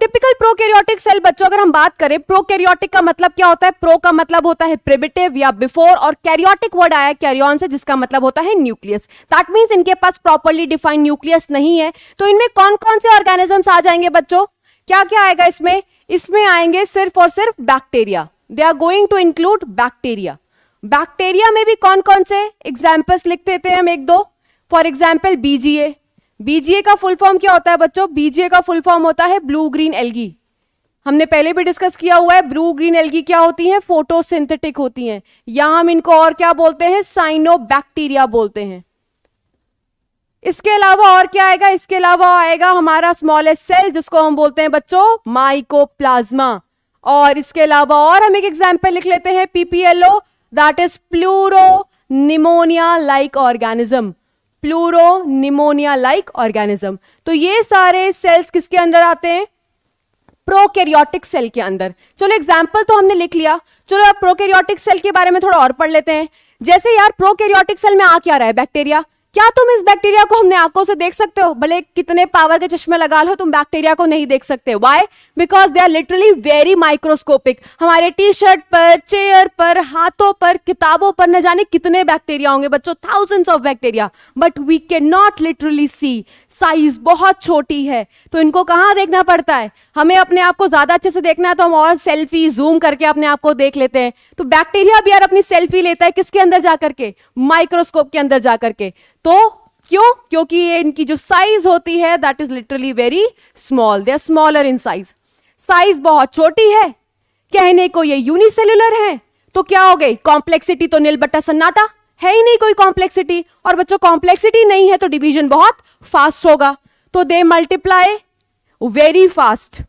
typical prokaryotic cell बच्चों अगर हम बात करें प्रोकैरियोटिक का मतलब क्या होता है प्रो का मतलब होता है प्रिबिटिव या बिफोर और कैरियोटिक वर्ड आया कैरियन से जिसका मतलब होता है न्यूक्लियस दैट मीन्स इनके पास प्रॉपरली डिफाइंड न्यूक्लियस नहीं है तो इनमें कौन कौन से ऑर्गेनिजम्स आ जाएंगे बच्चों क्या क्या आएगा इसमें इसमें आएंगे सिर्फ और सिर्फ bacteria they are going to include bacteria bacteria में भी कौन कौन से एग्जाम्पल्स लिख देते हैं हम एक दो फॉर एग्जाम्पल बीजीए बीजीए का फुल फॉर्म क्या होता है बच्चों बीजीए का फुल फॉर्म होता है ब्लू ग्रीन एलगी हमने पहले भी डिस्कस किया हुआ है ब्लू ग्रीन एल्गी क्या होती है फोटोसिंथेटिक होती हैं या हम इनको और क्या बोलते हैं साइनो बोलते हैं इसके अलावा और क्या आएगा इसके अलावा आएगा हमारा स्मॉलेस्ट सेल जिसको हम बोलते हैं बच्चों माइको और इसके अलावा और हम एक एग्जाम्पल लिख लेते हैं PPLO that is pleuro pneumonia like organism pleuro pneumonia like organism तो ये सारे सेल्स किसके अंदर आते हैं प्रोकैरियोटिक सेल के अंदर चलो एग्जाम्पल तो हमने लिख लिया चलो अब प्रोकैरियोटिक सेल के बारे में थोड़ा और पढ़ लेते हैं जैसे यार प्रोकैरियोटिक सेल में आ क्या रहा है बैक्टीरिया क्या तुम इस बैक्टीरिया को हमने आंखों से देख सकते हो भले कितने पावर के चश्मे लगा लो तुम बैक्टीरिया को नहीं देख सकते why because they are literally very microscopic हमारे टी शर्ट पर चेयर पर हाथों पर किताबों पर न जाने कितने बैक्टीरिया होंगे बच्चों thousands of bacteria but we can not literally see size बहुत छोटी है तो इनको कहाँ देखना पड़ता है हमें अपने आप को ज्यादा अच्छे से देखना है तो हम और सेल्फी जूम करके अपने आप को देख लेते हैं तो बैक्टीरिया भी यार अपनी सेल्फी लेता है किसके अंदर जा करके माइक्रोस्कोप के अंदर जा करके तो क्यों क्योंकि ये इनकी जो साइज होती है that is literally very small they are smaller in size size बहुत छोटी है कहने को ये यूनिसेल्युलर है तो क्या हो गई कॉम्प्लेक्सिटी तो नील बट्टा सन्नाटा है ही नहीं कोई कॉम्प्लेक्सिटी और बच्चों कॉम्प्लेक्सिटी नहीं है तो डिवीजन बहुत फास्ट होगा तो they multiply very fast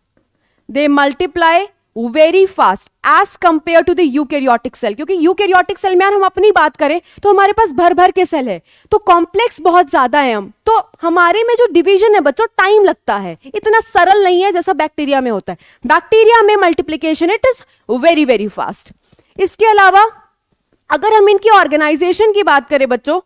they multiply very fast as compare to the eukaryotic cell क्योंकि यूकेरियोटिक सेल में हम अपनी बात करें तो हमारे पास भर भर के सेल है तो कॉम्प्लेक्स बहुत ज्यादा है हम तो हमारे में जो डिवीजन है बच्चों टाइम लगता है इतना सरल नहीं है जैसा बैक्टीरिया में होता है बैक्टीरिया में multiplication it is very very fast इसके अलावा अगर हम इनकी ऑर्गेनाइजेशन की बात करें बच्चों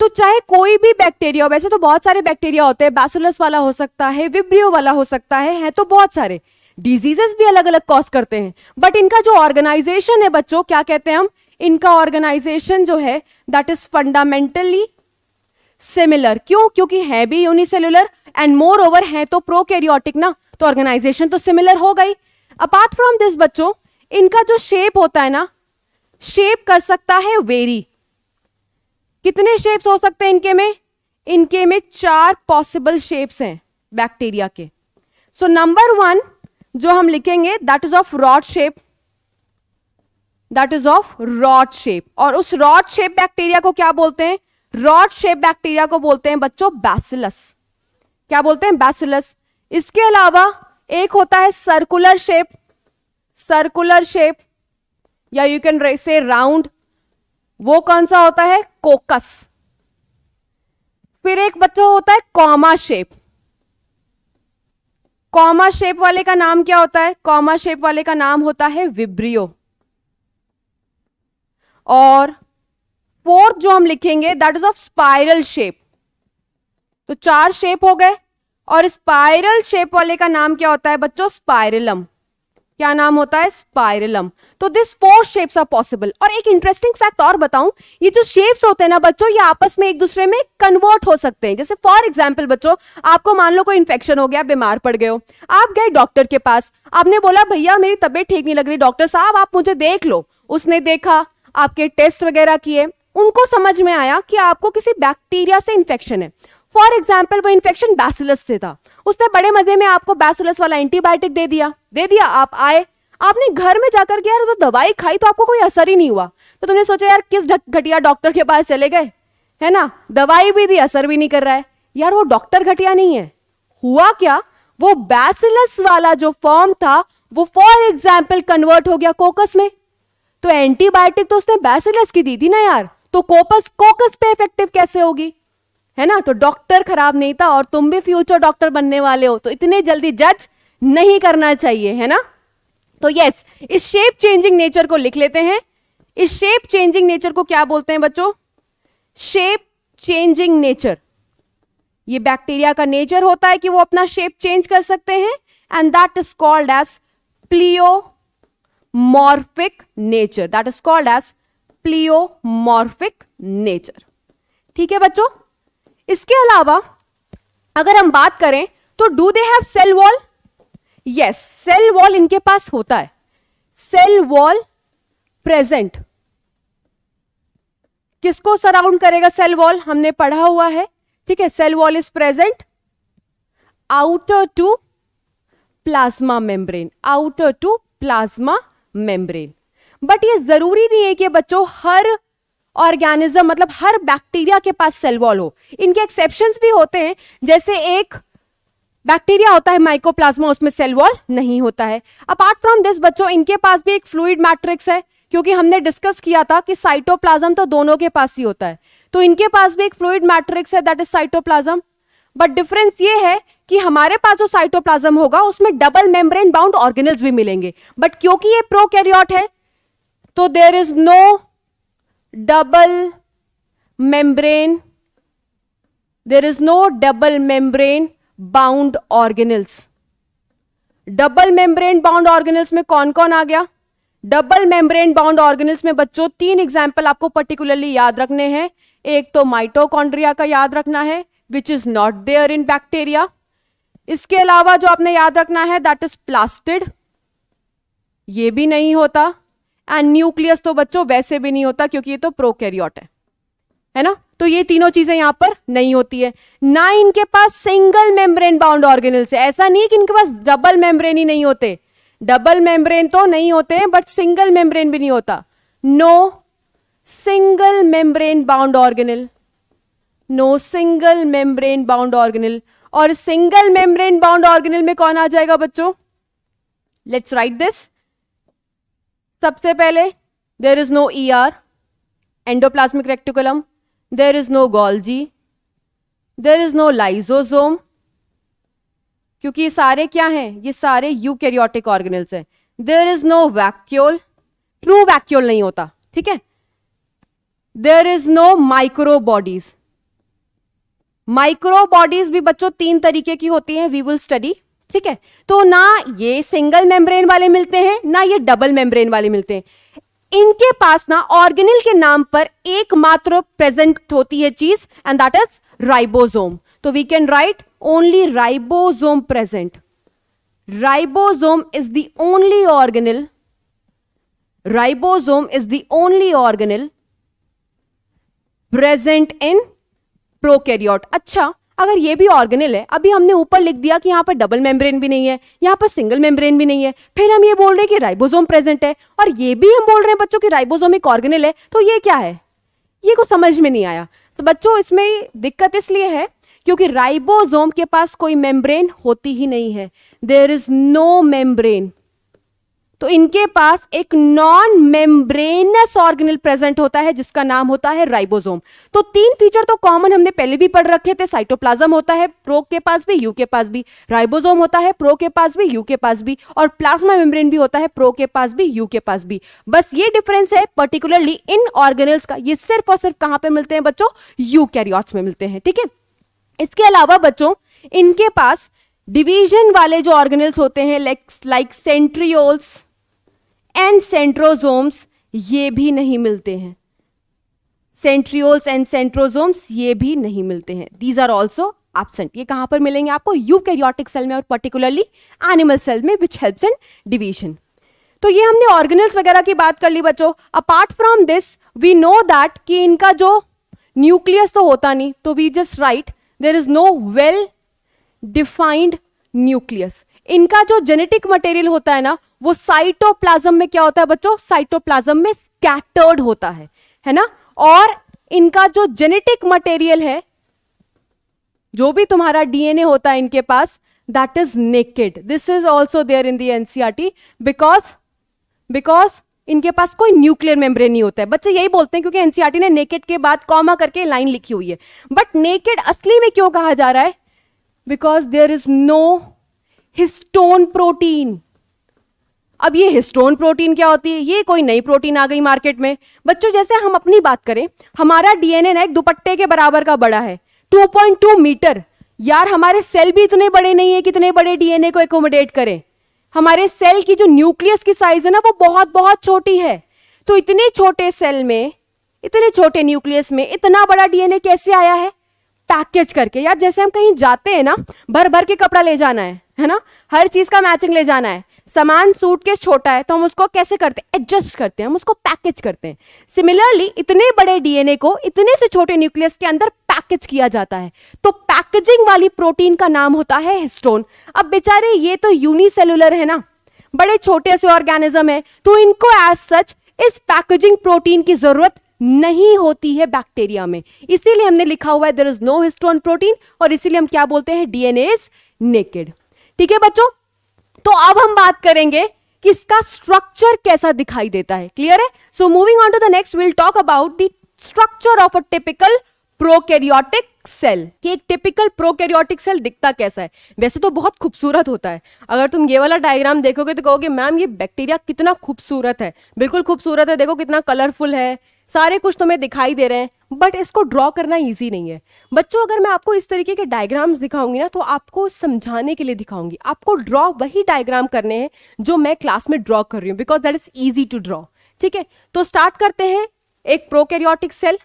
तो चाहे कोई भी बैक्टीरिया वैसे तो बहुत सारे बैक्टीरिया होते हैं बैसुलस वाला हो सकता है विब्रियो वाला हो सकता है है तो बहुत सारे डिजीजेस भी अलग अलग कॉज करते हैं बट इनका जो ऑर्गेनाइजेशन है बच्चों क्या कहते हैं हम इनका ऑर्गेनाइजेशन जो है दैट इज फंडामेंटली सिमिलर क्यों क्योंकि है भी यूनिसेलुलर एंड मोर ओवर है तो प्रोकैरियोटिक ना तो ऑर्गेनाइजेशन तो सिमिलर हो गई अपार्ट फ्रॉम दिस बच्चों इनका जो शेप होता है ना शेप कर सकता है वेरी कितने शेप्स हो सकते हैं इनके में इनके में चार पॉसिबल शेप्स हैं बैक्टीरिया के सो नंबर वन जो हम लिखेंगे that is of rod shape that is of rod shape और उस रॉड शेप बैक्टीरिया को क्या बोलते हैं रॉड शेप बैक्टीरिया को बोलते हैं बच्चों बैसिलस क्या बोलते हैं बैसिलस इसके अलावा एक होता है सर्कुलर शेप सर्कुलर शेप या यू कैन से राउंड वो कौन सा होता है कोकस फिर एक बच्चों होता है कॉमा शेप कॉमा शेप वाले का नाम क्या होता है कॉमा शेप वाले का नाम होता है विब्रियो और फोर्थ जो हम लिखेंगे that is of spiral shape तो चार शेप हो गए और स्पाइरल शेप वाले का नाम क्या होता है बच्चों स्पाइरलम क्या नाम होता है स्पाइरलम तो this four shapes are possible और एक इंटरेस्टिंग फैक्ट और बताऊं ये जो शेप्स होते हैं ना बच्चों ये आपस में एक दूसरे में कन्वर्ट हो सकते हैं जैसे फॉर एग्जाम्पल बच्चों आपको मान लो कोई इन्फेक्शन हो गया बीमार पड़ गए हो आप गए डॉक्टर के पास आपने बोला भैया मेरी तबियत ठीक नहीं लग रही डॉक्टर साहब आप मुझे देख लो उसने देखा आपके टेस्ट वगैरह किए उनको समझ में आया कि आपको किसी बैक्टीरिया से इन्फेक्शन है फॉर एग्जाम्पल वो इन्फेक्शन बैसुलस से था उसने बड़े मजे में आपको बैसुलस वाला एंटीबायोटिक दे दिया दे दिया आप आए आपने घर में जाकर के यार तो दवाई खाई तो आपको कोई असर ही नहीं हुआ तो तुमने सोचा यार किस घटिया डॉक्टर के पास चले गए है ना दवाई भी दी असर भी नहीं कर रहा है यार वो डॉक्टर घटिया नहीं है हुआ क्या वो बैसिलस वाला जो फॉर्म था वो फॉर एग्जाम्पल कन्वर्ट हो गया कोकस में तो एंटीबायोटिक तो उसने बैसिलस की दी थी ना यार तो कोपस कोकस पे इफेक्टिव कैसे होगी है ना तो डॉक्टर खराब नहीं था और तुम भी फ्यूचर डॉक्टर बनने वाले हो तो इतने जल्दी जज नहीं करना चाहिए है ना तो यस इस शेप चेंजिंग नेचर को लिख लेते हैं इस शेप चेंजिंग नेचर को क्या बोलते हैं बच्चों शेप चेंजिंग नेचर ये बैक्टीरिया का नेचर होता है कि वो अपना शेप चेंज कर सकते हैं and that is called as morphic nature that is called as morphic nature ठीक है बच्चों इसके अलावा अगर हम बात करें तो do they have cell wall yes cell wall इनके पास होता है सेल वॉल प्रेजेंट किसको सराउंड करेगा सेल वॉल हमने पढ़ा हुआ है ठीक है cell wall is present outer to plasma membrane outer to plasma membrane but ये जरूरी नहीं है कि बच्चों हर ऑर्गेनिज्म मतलब हर बैक्टीरिया के पास सेल वॉल हो इनके एक्सेप्शन भी होते हैं जैसे एक बैक्टीरिया होता है माइकोप्लाज्मा उसमें सेल वॉल नहीं होता है अपार्ट फ्रॉम दिस बच्चों इनके पास भी एक फ्लूड मैट्रिक्स है क्योंकि हमने डिस्कस किया था कि साइटोप्लाज्म तो दोनों के पास ही होता है तो इनके पास भी एक फ्लूड मैट्रिक्स है that is cytoplasm but difference ये है कि हमारे पास जो साइटोप्लाज्म होगा उसमें डबल मेम्ब्रेन बाउंड ऑर्गेनल्स भी मिलेंगे बट क्योंकि ये प्रोकैरियोट है तो there is no double membrane. There is no double membrane bound organelles. Double membrane bound organelles में कौन कौन आ गया डबल मेम्ब्रेन बाउंड ऑर्गेनल्स में बच्चों तीन एग्जाम्पल आपको पर्टिकुलरली याद रखने हैं एक तो माइटोकॉन्ड्रिया का याद रखना है which is not there in bacteria इसके अलावा जो आपने याद रखना है दैट इज प्लास्टिड ये भी नहीं होता एंड न्यूक्लियस तो बच्चों वैसे भी नहीं होता क्योंकि ये तो प्रोकैरियोट है है ना तो ये तीनों चीजें यहां पर नहीं होती है ना इनके पास सिंगल मेम्ब्रेन बाउंड ऑर्गेनल्स है ऐसा नहीं कि इनके पास डबल मेम्ब्रेन ही नहीं होते डबल मेम्ब्रेन तो नहीं होते हैं बट सिंगल मेम्ब्रेन भी नहीं होता no single membrane bound organelle no single membrane bound organelle और सिंगल मेम्ब्रेन बाउंड ऑर्गेनल में कौन आ जाएगा बच्चों लेट्स राइट दिस सबसे पहले there is no E R endoplasmic reticulum there is no Golgi there is no lysosome क्योंकि ये सारे क्या हैं ये सारे यू कैरियोटिक ऑर्गेनल्स हैं there is no vacuole true vacuole नहीं होता ठीक है there is no micro bodies micro bodies भी बच्चों तीन तरीके की होती हैं वी विल स्टडी ठीक है तो ना ये सिंगल मेम्ब्रेन वाले मिलते हैं ना ये डबल मेम्ब्रेन वाले मिलते हैं इनके पास ना ऑर्गेनिल के नाम पर एकमात्र प्रेजेंट होती है चीज एंड दैट इज राइबोसोम तो we can write only ribosome present ribosome is the only organelle ribosome is the only organelle present in prokaryote अच्छा अगर ये भी ऑर्गेनल है अभी हमने ऊपर लिख दिया कि यहाँ पर डबल मेम्ब्रेन भी नहीं है यहाँ पर सिंगल मेम्ब्रेन भी नहीं है फिर हम ये बोल रहे हैं कि राइबोसोम प्रेजेंट है और ये भी हम बोल रहे हैं बच्चों की राइबोसोम एक ऑर्गेनल है तो ये क्या है ये कुछ समझ में नहीं आया तो बच्चों इसमें दिक्कत इसलिए है क्योंकि राइबोजोम के पास कोई मेम्ब्रेन होती ही नहीं है देर इज नो मेम्ब्रेन तो इनके पास एक नॉन मेम्ब्रेनस ऑर्गेनल प्रेजेंट होता है जिसका नाम होता है राइबोसोम तो तीन फीचर तो कॉमन हमने पहले भी पढ़ रखे थे साइटोप्लाज्म होता है प्रो के पास भी यू के पास भी राइबोसोम होता है प्रो के पास भी यू के पास भी और प्लाज्मा मेम्ब्रेन भी होता है प्रो के पास भी यू के पास भी बस ये डिफरेंस है पर्टिकुलरली इन ऑर्गेनल्स का ये सिर्फ और सिर्फ कहां पर मिलते हैं बच्चों यू में मिलते हैं ठीक है इसके अलावा बच्चों इनके पास डिवीजन वाले जो ऑर्गेनल्स होते हैं like like centrioles and centrosomes ये भी नहीं मिलते हैं सेंट्रियोल्स एंड सेंट्रोजोम्स ये भी नहीं मिलते हैं दीज आर ऑल्सो एबसेंट ये कहां पर मिलेंगे आपको यूकैरियोटिक सेल में और पर्टिकुलरली एनिमल सेल में विच हेल्प्स इन डिवीजन तो ये हमने ऑर्गेनल्स वगैरह की बात कर ली बच्चों apart from this we know that कि इनका जो न्यूक्लियस तो होता नहीं तो we just write there is no well defined nucleus इनका जो जेनेटिक मटेरियल होता है ना वो साइटोप्लाज्म में क्या होता है बच्चों साइटोप्लाज्म में स्कैटर्ड होता है है ना और इनका जो जेनेटिक मटेरियल है जो भी तुम्हारा डीएनए होता है इनके पास that is naked this is also there in the because because इनके पास कोई न्यूक्लियर मेम्ब्रेन नहीं होता है बच्चे यही बोलते हैं क्योंकि एनसीआरटी e ने नेकेड के बाद कॉमा करके लाइन लिखी हुई है बट नेकेड असली में क्यों कहा जा रहा है because there is no histone protein अब ये हिस्टोन प्रोटीन क्या होती है ये कोई नई प्रोटीन आ गई मार्केट में बच्चों जैसे हम अपनी बात करें हमारा डीएनए ना एक दुपट्टे के बराबर का बड़ा है 2.2 मीटर यार हमारे सेल भी इतने बड़े नहीं है कितने बड़े डीएनए को एकोमोडेट करें हमारे सेल की जो न्यूक्लियस की साइज है ना वो बहुत बहुत छोटी है तो इतने छोटे सेल में इतने छोटे न्यूक्लियस में इतना बड़ा डीएनए कैसे आया है पैकेज करके यार जैसे हम कहीं जाते हैं ना भर भर के कपड़ा ले जाना है है ना हर चीज का मैचिंग ले जाना है सामान सूट के छोटा है तो हम उसको कैसे करते हैं एडजस्ट करते हैं हम उसको पैकेज करते हैं सिमिलरली इतने बड़े डीएनए को इतने से छोटे न्यूक्लियस के अंदर पैकेज किया जाता है तो पैकेजिंग वाली प्रोटीन का नाम होता है हिस्टोन अब बेचारे ये तो यूनिसेलुलर है ना बड़े छोटे से ऑर्गेनिज्म है तो इनको एज सच इस पैकेजिंग प्रोटीन की जरूरत नहीं होती है बैक्टीरिया में इसीलिए हमने लिखा हुआ है there is no histone protein और इसीलिए हम क्या बोलते हैं डीएनए इज नेकेड ठीक है बच्चों तो अब हम बात करेंगे कि इसका स्ट्रक्चर कैसा दिखाई देता है क्लियर है so moving on to the next will talk about the structure of a typical prokaryotic cell कि एक टिपिकल प्रोकैरियोटिक सेल दिखता कैसा है वैसे तो बहुत खूबसूरत होता है अगर तुम ये वाला डायग्राम देखोगे तो कहोगे मैम ये बैक्टीरिया कितना खूबसूरत है बिल्कुल खूबसूरत है देखो कितना कलरफुल है सारे कुछ तुम्हें दिखाई दे रहे हैं बट इसको ड्रॉ करना ईजी नहीं है बच्चों अगर मैं आपको इस तरीके के डायग्राम्स दिखाऊंगी ना तो आपको समझाने के लिए दिखाऊंगी आपको ड्रॉ वही डायग्राम करने हैं जो मैं क्लास में ड्रॉ कर रही हूँ because that is easy to draw ठीक है तो स्टार्ट करते हैं एक प्रोकैरियोटिक सेल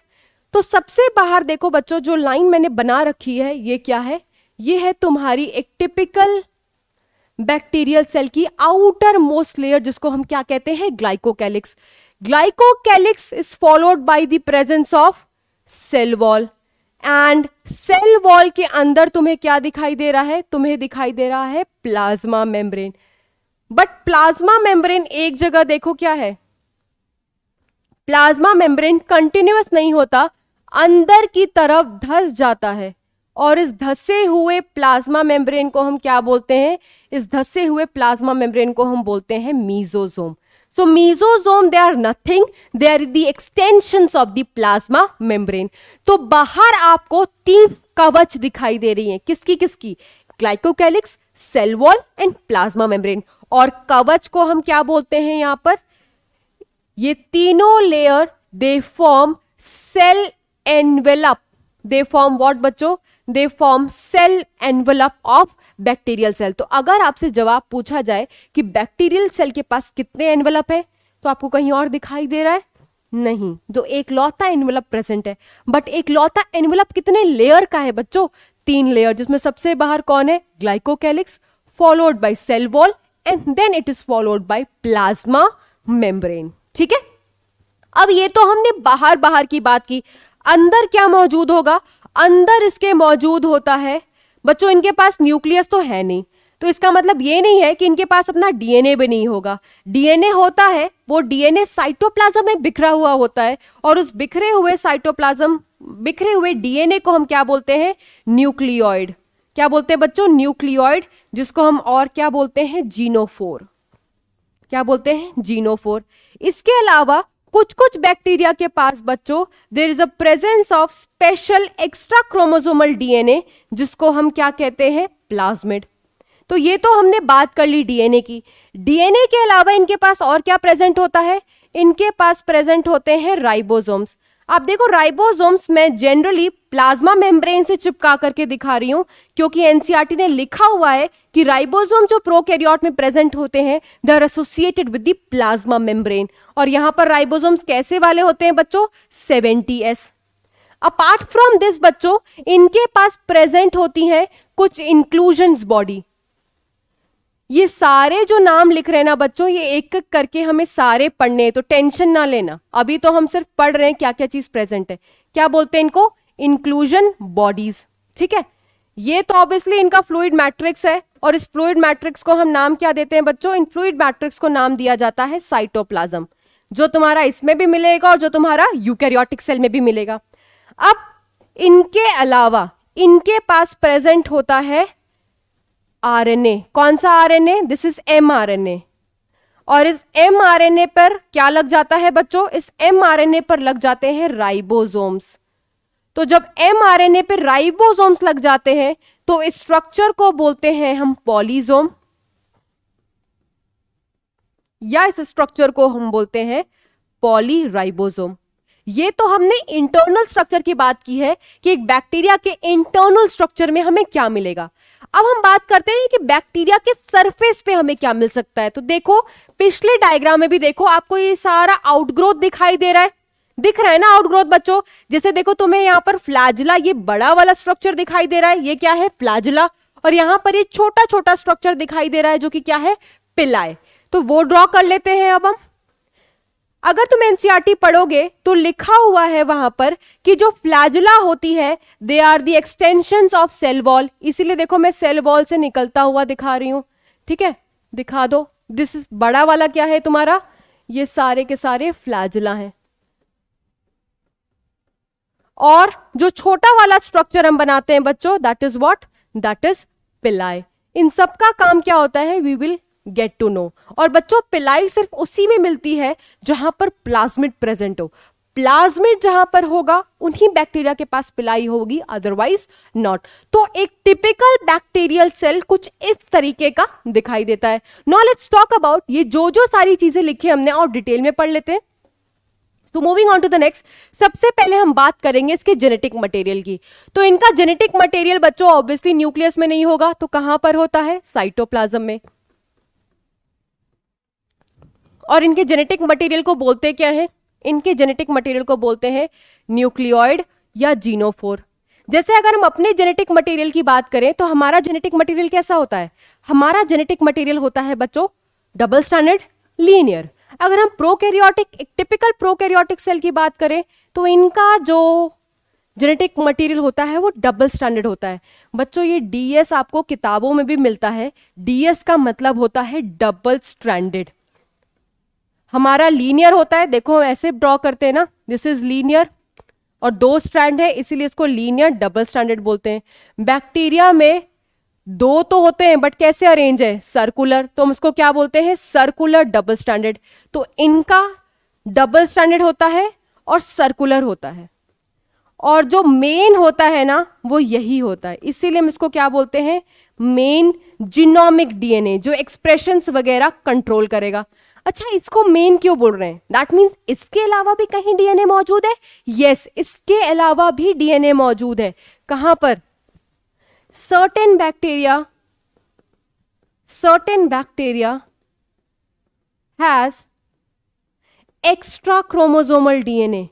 तो सबसे बाहर देखो बच्चों जो लाइन मैंने बना रखी है ये क्या है ये है तुम्हारी एक टिपिकल बैक्टीरियल सेल की आउटर मोस्ट लेयर जिसको हम क्या कहते हैं glycocalyx glycocalyx is followed by the presence of cell wall and cell wall के अंदर तुम्हें क्या दिखाई दे रहा है तुम्हें दिखाई दे रहा है plasma membrane but plasma membrane एक जगह देखो क्या है प्लाज्मा मेम्ब्रेन कंटिन्यूस नहीं होता अंदर की तरफ धस जाता है और इस धसे हुए प्लाज्मा मेम्ब्रेन को हम क्या बोलते हैं इस धसे हुए प्लाज्मा मेम्ब्रेन को हम बोलते हैं mesosome So mesosome, they are nothing. They are the extensions of the plasma membrane. तो बाहर आपको तीन कवच दिखाई दे रही है किसकी किसकी glycocalyx cell wall and plasma membrane और कवच को हम क्या बोलते हैं यहां पर ये तीनों layer they form cell envelope they form what बच्चों they form cell envelope of bacterial cell तो अगर आपसे जवाब पूछा जाए कि बैक्टीरियल सेल के पास कितने एनवलप है तो आपको कहीं और दिखाई दे रहा है नहीं जो एक लौता एनवलप प्रेजेंट है बट एक लौता एनवलप कितने लेयर का है बच्चों तीन लेयर जिसमें सबसे बाहर कौन है glycocalyx followed by cell wall and then it is followed by plasma membrane ठीक है अब ये तो हमने बाहर बाहर की बात की अंदर क्या मौजूद होगा अंदर इसके मौजूद होता है बच्चों इनके पास न्यूक्लियस तो है नहीं तो इसका मतलब ये नहीं है कि इनके पास अपना डीएनए भी नहीं होगा डीएनए होता है वो डीएनए साइटोप्लाज्म में बिखरा हुआ होता है और उस बिखरे हुए साइटोप्लाज्म बिखरे हुए डीएनए को हम क्या बोलते हैं न्यूक्लियोइड क्या बोलते हैं बच्चों न्यूक्लियोइड जिसको हम और क्या बोलते हैं जीनोफोर क्या बोलते हैं जीनोफोर इसके अलावा कुछ कुछ बैक्टीरिया के पास बच्चों there is a presence of special extra chromosomal DNA जिसको हम क्या कहते हैं प्लाज्मिड तो ये तो हमने बात कर ली डीएनए की डीएनए के अलावा इनके पास और क्या प्रेजेंट होता है इनके पास प्रेजेंट होते हैं राइबोसोम्स आप देखो राइबोसोम्स मैं जनरली प्लाज्मा मेम्ब्रेन से चिपका करके दिखा रही हूँ क्योंकि एनसीईआरटी e ने लिखा हुआ है कि राइबोसोम जो प्रोकैरियोट में प्रेजेंट होते हैं they are associated with the plasma membrane और यहाँ पर राइबोसोम्स कैसे वाले होते हैं बच्चों seventy S apart from this बच्चों इनके पास प्रेजेंट होती हैं कुछ इंक्लूजन्स बॉडी ये सारे जो नाम लिख रहे हैं ना बच्चों ये एक एक करके हमें सारे पढ़ने हैं तो टेंशन ना लेना अभी तो हम सिर्फ पढ़ रहे हैं क्या क्या चीज प्रेजेंट है क्या बोलते हैं इनको इंक्लूजन बॉडीज ठीक है ये तो ऑब्वियसली इनका फ्लूड मैट्रिक्स है और इस फ्लूड मैट्रिक्स को हम नाम क्या देते हैं बच्चों इन फ्लूड मैट्रिक्स को नाम दिया जाता है साइटोप्लाज्म जो तुम्हारा इसमें भी मिलेगा और जो तुम्हारा यूकैरियोटिक सेल में भी मिलेगा अब इनके अलावा इनके पास प्रेजेंट होता है आरएनए कौन सा आरएनए दिस इज एमआरएनए और इस एमआरएनए पर क्या लग जाता है बच्चों इस एमआरएनए पर लग जाते हैं राइबोसोम्स तो जब एमआरएनए पर राइबोसोम्स लग जाते हैं तो इस स्ट्रक्चर को बोलते हैं हम पॉलीजोम या इस स्ट्रक्चर को हम बोलते हैं पॉलीराइबोसोम ये तो हमने इंटरनल स्ट्रक्चर की बात की है कि एक बैक्टीरिया के इंटरनल स्ट्रक्चर में हमें क्या मिलेगा अब हम बात करते हैं कि बैक्टीरिया के सरफेस पे हमें क्या मिल सकता है तो देखो पिछले डायग्राम में भी देखो आपको ये सारा आउटग्रोथ दिखाई दे रहा है दिख रहा है ना आउटग्रोथ बच्चों जैसे देखो तुम्हें यहाँ पर फ्लाजला ये बड़ा वाला स्ट्रक्चर दिखाई दे रहा है ये क्या है फ्लाजला और यहाँ पर ये छोटा छोटा स्ट्रक्चर दिखाई दे रहा है जो कि क्या है पिलाए तो वो ड्रॉ कर लेते हैं अब हम अगर तुम एनसीईआरटी पढ़ोगे तो लिखा हुआ है वहां पर कि जो फ्लैजुला होती है they are the extension of cell wall इसीलिए देखो मैं सेल वॉल से निकलता हुआ दिखा रही हूं ठीक है दिखा दो दिस बड़ा वाला क्या है तुम्हारा ये सारे के सारे फ्लैजुला हैं और जो छोटा वाला स्ट्रक्चर हम बनाते हैं बच्चों that is what that is pili इन सब का काम क्या होता है we will get to know और बच्चों पिलाई सिर्फ उसी में मिलती है जहां पर प्लाज्मिड प्रेजेंट हो प्लाज्मिड जहां पर होगा उन्हीं बैक्टीरिया के पास पिलाई होगी अदरवाइज नॉट तो एक टिपिकल बैक्टीरियल सेल कुछ इस तरीके का दिखाई देता है नॉ लेट्स टॉक अबाउट ये जो जो सारी चीजें लिखी हमने और डिटेल में पढ़ लेते हैं तो moving on to the next सबसे पहले हम बात करेंगे इसके जेनेटिक मटेरियल की तो इनका जेनेटिक मटेरियल बच्चों ऑब्वियसली न्यूक्लियस में नहीं होगा तो कहां पर होता है साइटोप्लाज्म में और इनके जेनेटिक मटेरियल को बोलते क्या है इनके जेनेटिक मटेरियल को बोलते हैं न्यूक्लियोइड या जीनोफोर जैसे अगर हम अपने जेनेटिक मटेरियल की बात करें तो हमारा जेनेटिक मटेरियल कैसा होता है हमारा जेनेटिक मटेरियल होता है बच्चों डबल स्टैंडर्ड लीनियर अगर हम प्रोकैरियोटिक एक टिपिकल प्रोकैरियोटिक सेल की बात करें तो इनका जो जेनेटिक मटेरियल होता है वो डबल स्टैंडर्ड होता है बच्चों ये डीएस आपको किताबों में भी मिलता है डीएस का मतलब होता है डबल स्टैंडर्ड हमारा लीनियर होता है देखो हम ऐसे ड्रॉ करते हैं ना दिस इज लीनियर और दो स्टैंड है इसीलिए इसको लीनियर डबल स्टैंडर्ड बोलते हैं बैक्टीरिया में दो तो होते हैं बट कैसे अरेंज है सर्कुलर तो हम इसको क्या बोलते हैं सर्कुलर डबल स्टैंडर्ड तो इनका डबल स्टैंडर्ड होता है और सर्कुलर होता है और जो मेन होता है ना वो यही होता है इसीलिए हम इसको क्या बोलते हैं मेन जिनोमिक डीएनए जो एक्सप्रेशंस वगैरह कंट्रोल करेगा अच्छा इसको मेन क्यों बोल रहे हैं दैट मीन्स इसके अलावा भी कहीं डीएनए मौजूद है यस yes, इसके अलावा भी डीएनए मौजूद है कहां पर certain bacteria certain bacteria has extra chromosomal DNA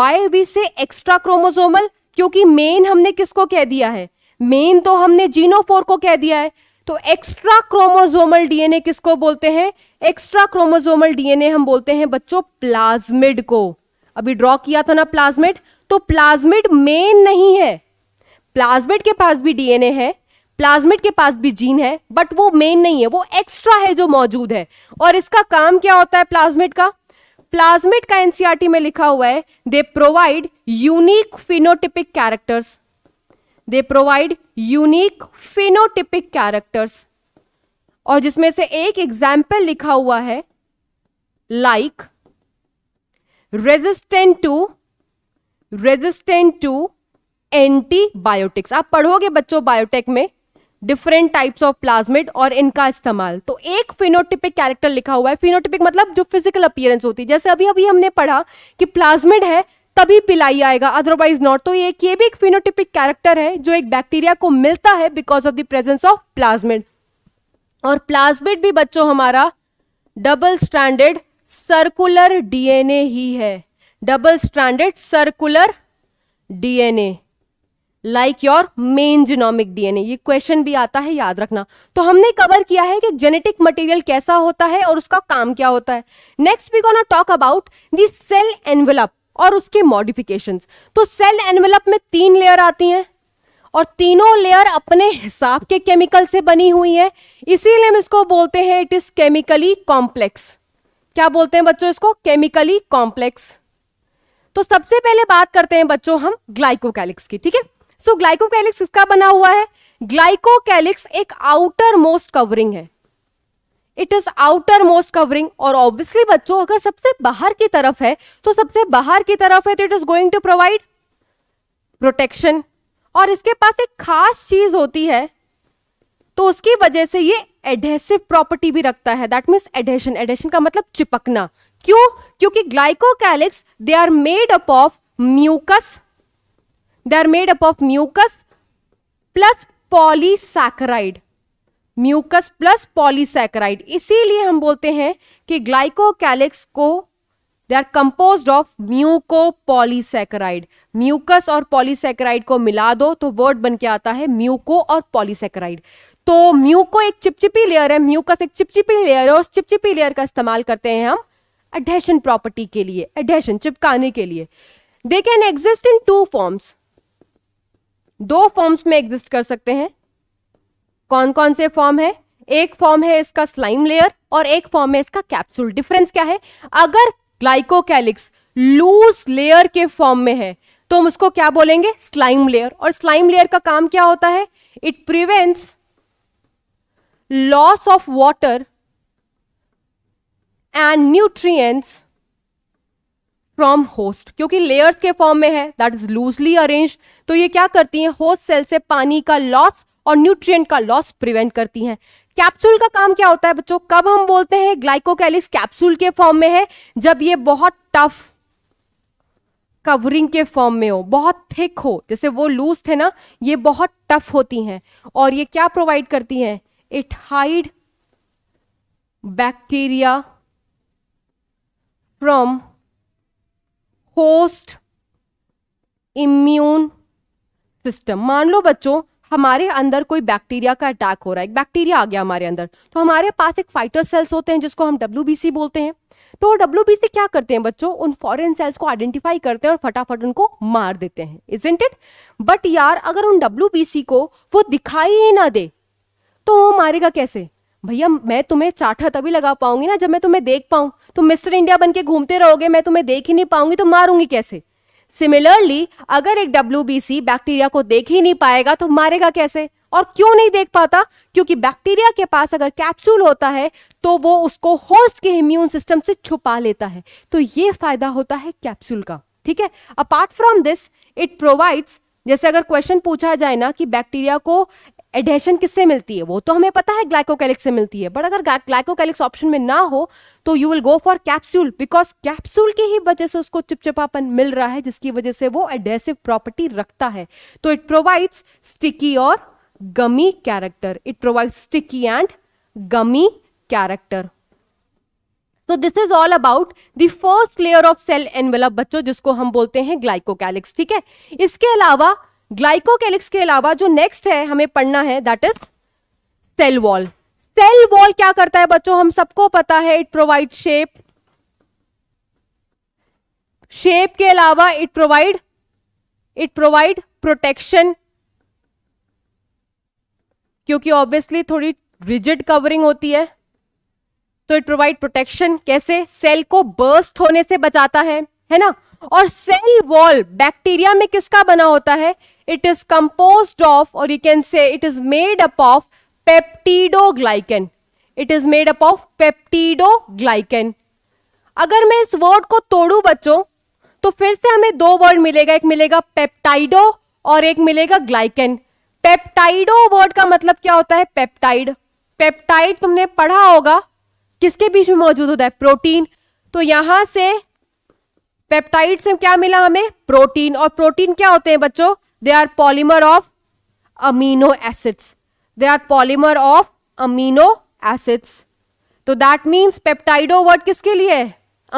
why we say extra chromosomal क्योंकि मेन हमने किसको कह दिया है मेन तो हमने जीनोफोर को कह दिया है तो एक्स्ट्रा क्रोमोजोमल डीएनए किसको बोलते हैं एक्स्ट्रा क्रोमोजोमल डीएनए हम बोलते हैं बच्चों प्लाज्मिड को अभी ड्रॉ किया था ना प्लाज्मिड तो प्लाज्मिड मेन नहीं है प्लाज्मिड के पास भी डीएनए है प्लाज्मिड के पास भी जीन है बट वो मेन नहीं है वो एक्स्ट्रा है जो मौजूद है और इसका काम क्या होता है प्लाज्मिड का प्लाज्मिड का एनसीआरटी e में लिखा हुआ है they provide unique phenotypic characters they provide unique phenotypic characters और जिसमें से एक एग्जाम्पल लिखा हुआ है like resistant to resistant to antibiotics आप पढ़ोगे बच्चों बायोटेक में डिफरेंट टाइप्स ऑफ प्लाज्मिड और इनका इस्तेमाल तो एक फिनोटिपिक कैरेक्टर लिखा हुआ है फिनोटिपिक मतलब जो फिजिकल अपियरेंस होती है जैसे अभी अभी हमने पढ़ा कि प्लाज्मिड है तभी पिलाई आएगा अदरवाइज नॉट तो ये ये भी एक फिनोटिपिक कैरेक्टर है जो एक बैक्टीरिया को मिलता है because of the presence of plasmid और प्लाज्मिड भी बच्चों हमारा डबल स्टैंडर्ड सर्कुलर डीएनए ही है double standard circular DNA like your main genomic DNA ये क्वेश्चन भी आता है याद रखना तो हमने कवर किया है कि जेनेटिक मटेरियल कैसा होता है और उसका काम क्या होता है next we gonna talk about the cell envelope और उसके मॉडिफिकेशन तो सेल एनवेलप में तीन लेयर आती हैं और तीनों लेयर अपने हिसाब के केमिकल से बनी हुई है इसीलिए हम इसको बोलते हैं इट इज केमिकली कॉम्प्लेक्स क्या बोलते हैं बच्चों इसको केमिकली कॉम्प्लेक्स तो सबसे पहले बात करते हैं बच्चों हम ग्लाइकोकैलिक्स की ठीक है सो ग्लाइकोकैलिक्स किसका बना हुआ है ग्लाइकोकैलिक्स एक आउटर मोस्ट कवरिंग है it is outermost covering और ऑब्वियसली बच्चों अगर सबसे बाहर की तरफ है तो सबसे बाहर की तरफ है तो it is going to provide protection और इसके पास एक खास चीज होती है तो उसकी वजह से ये एडहेसिव प्रॉपर्टी भी रखता है दैट मीन्स एडेशन एडेशन का मतलब चिपकना क्यों क्योंकि glycocalyx they are made up of mucus they are made up of mucus plus polysaccharide mucus plus polysaccharide इसीलिए हम बोलते हैं कि ग्लाइकोकैलिक्स को they are compose of muco polysaccharide mucus और पॉलीसेक्राइड को मिला दो तो वर्ड बन के आता है म्यूको और पॉलीसेक्राइड तो म्यूको एक चिपचिपी लेयर है म्यूकस एक चिपचिपी लेयर है और चिपचिपी लेयर का इस्तेमाल करते हैं हम एडेशन प्रॉपर्टी के लिए एडेशन चिपकाने के लिए they can exist in two forms दो फॉर्म्स में एग्जिस्ट कर सकते हैं कौन कौन से फॉर्म है एक फॉर्म है इसका स्लाइम लेयर और एक फॉर्म है इसका कैप्सूल डिफरेंस क्या है अगर ग्लाइकोकैलिक्स लूज लेयर के फॉर्म में है तो हम उसको क्या बोलेंगे स्लाइम लेयर और स्लाइम लेयर का काम क्या होता है it prevents loss of water and nutrients from host क्योंकि लेयर्स के फॉर्म में है दैट इज लूजली अरेंज तो ये क्या करती है होस्ट सेल से पानी का लॉस और न्यूट्रिएंट का लॉस प्रिवेंट करती हैं कैप्सूल का काम क्या होता है बच्चों कब हम बोलते हैं ग्लाइकोकैलिस कैप्सूल के फॉर्म में है जब ये बहुत टफ कवरिंग के फॉर्म में हो बहुत थिक हो जैसे वो लूज थे ना ये बहुत टफ होती हैं और ये क्या प्रोवाइड करती हैं it hide bacteria from host immune system मान लो बच्चों हमारे अंदर कोई बैक्टीरिया का अटैक हो रहा है बैक्टीरिया आ गया हमारे अंदर तो हमारे पास एक फाइटर सेल्स होते हैं जिसको हम डब्ल्यू बोलते हैं तो डब्ल्यू बी क्या करते हैं बच्चों उन फॉरेन सेल्स को आइडेंटिफाई करते हैं और फटाफट उनको मार देते हैं इज इंट इट बट यार अगर उन डब्ल्यू को वो दिखाई ही ना दे तो वो मारेगा कैसे भैया मैं तुम्हें चाटा तभी लगा पाऊंगी ना जब मैं तुम्हें देख पाऊं तुम मिस्टर इंडिया बन के घूमते रहोगे मैं तुम्हें देख ही नहीं पाऊंगी तो मारूंगी कैसे सिमिलरली अगर एक डब्ल्यू बैक्टीरिया को देख ही नहीं पाएगा तो मारेगा कैसे और क्यों नहीं देख पाता क्योंकि बैक्टीरिया के पास अगर कैप्सूल होता है तो वो उसको होस्ट के इम्यून सिस्टम से छुपा लेता है तो ये फायदा होता है कैप्सूल का ठीक है apart from this it provides जैसे अगर क्वेश्चन पूछा जाए ना कि बैक्टीरिया को एडेशन किससे मिलती है वो तो हमें पता है ग्लाइकोकैलिक्स से मिलती है बट अगर ग्लाइकोकैलिक्स ऑप्शन में ना हो तो you will go for capsule because capsule की ही वजह से उसको चिपचिपापन मिल रहा है जिसकी वजह से वो एडेसिव प्रॉपर्टी रखता है तो इट प्रोवाइड्स स्टिकी और gummy character it provides sticky and gummy character तो this is all about the first layer of cell envelope बच्चों जिसको हम बोलते हैं ग्लाइकोकैलिक्स ठीक है इसके अलावा ग्लाइकोकैलिक्स के अलावा जो नेक्स्ट है हमें पढ़ना है that is cell wall cell wall क्या करता है बच्चों हम सबको पता है इट प्रोवाइड शेप शेप के अलावा it provide it provide protection क्योंकि ऑब्वियसली थोड़ी रिजिड कवरिंग होती है तो इट प्रोवाइड प्रोटेक्शन कैसे सेल को बर्स्ट होने से बचाता है है ना और सेल वॉल बैक्टीरिया में किसका बना होता है it is composed of or you can say it is made up of peptidoglycan it is made up of peptidoglycan अगर मैं इस वर्ड को तोड़ू बच्चों तो फिर से हमें दो वर्ड मिलेगा एक मिलेगा पेप्टाइडो और एक मिलेगा ग्लाइकन पेप्टाइडो वर्ड का मतलब क्या होता है पेप्टाइड पेप्टाइड तुमने पढ़ा होगा किसके बीच में मौजूद होता है प्रोटीन तो यहां से पेप्टाइड से क्या मिला हमें प्रोटीन और प्रोटीन क्या होते हैं बच्चों they are polymer of amino acids. They are polymer of amino acids. तो दैट मीन्स पेप्टाइडो वर्ड किसके लिए है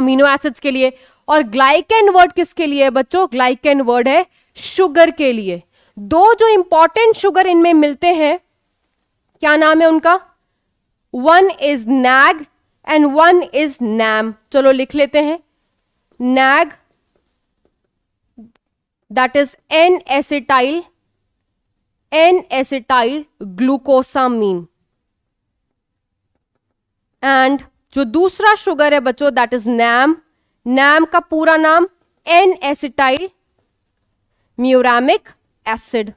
अमीनो एसिड्स के लिए और ग्लाइकेन वर्ड किसके लिए है बच्चों ग्लाइकेन वर्ड है शुगर के लिए दो जो इंपॉर्टेंट शुगर इनमें मिलते हैं क्या नाम है उनका one is NAG and one is NAM चलो लिख लेते हैं NAG that is N-acetyl N-acetyl glucosamine एंड जो दूसरा शुगर है बच्चों दैट इज नैम नैम का पूरा नाम एन एसिटाइल म्यूरामिक एसिड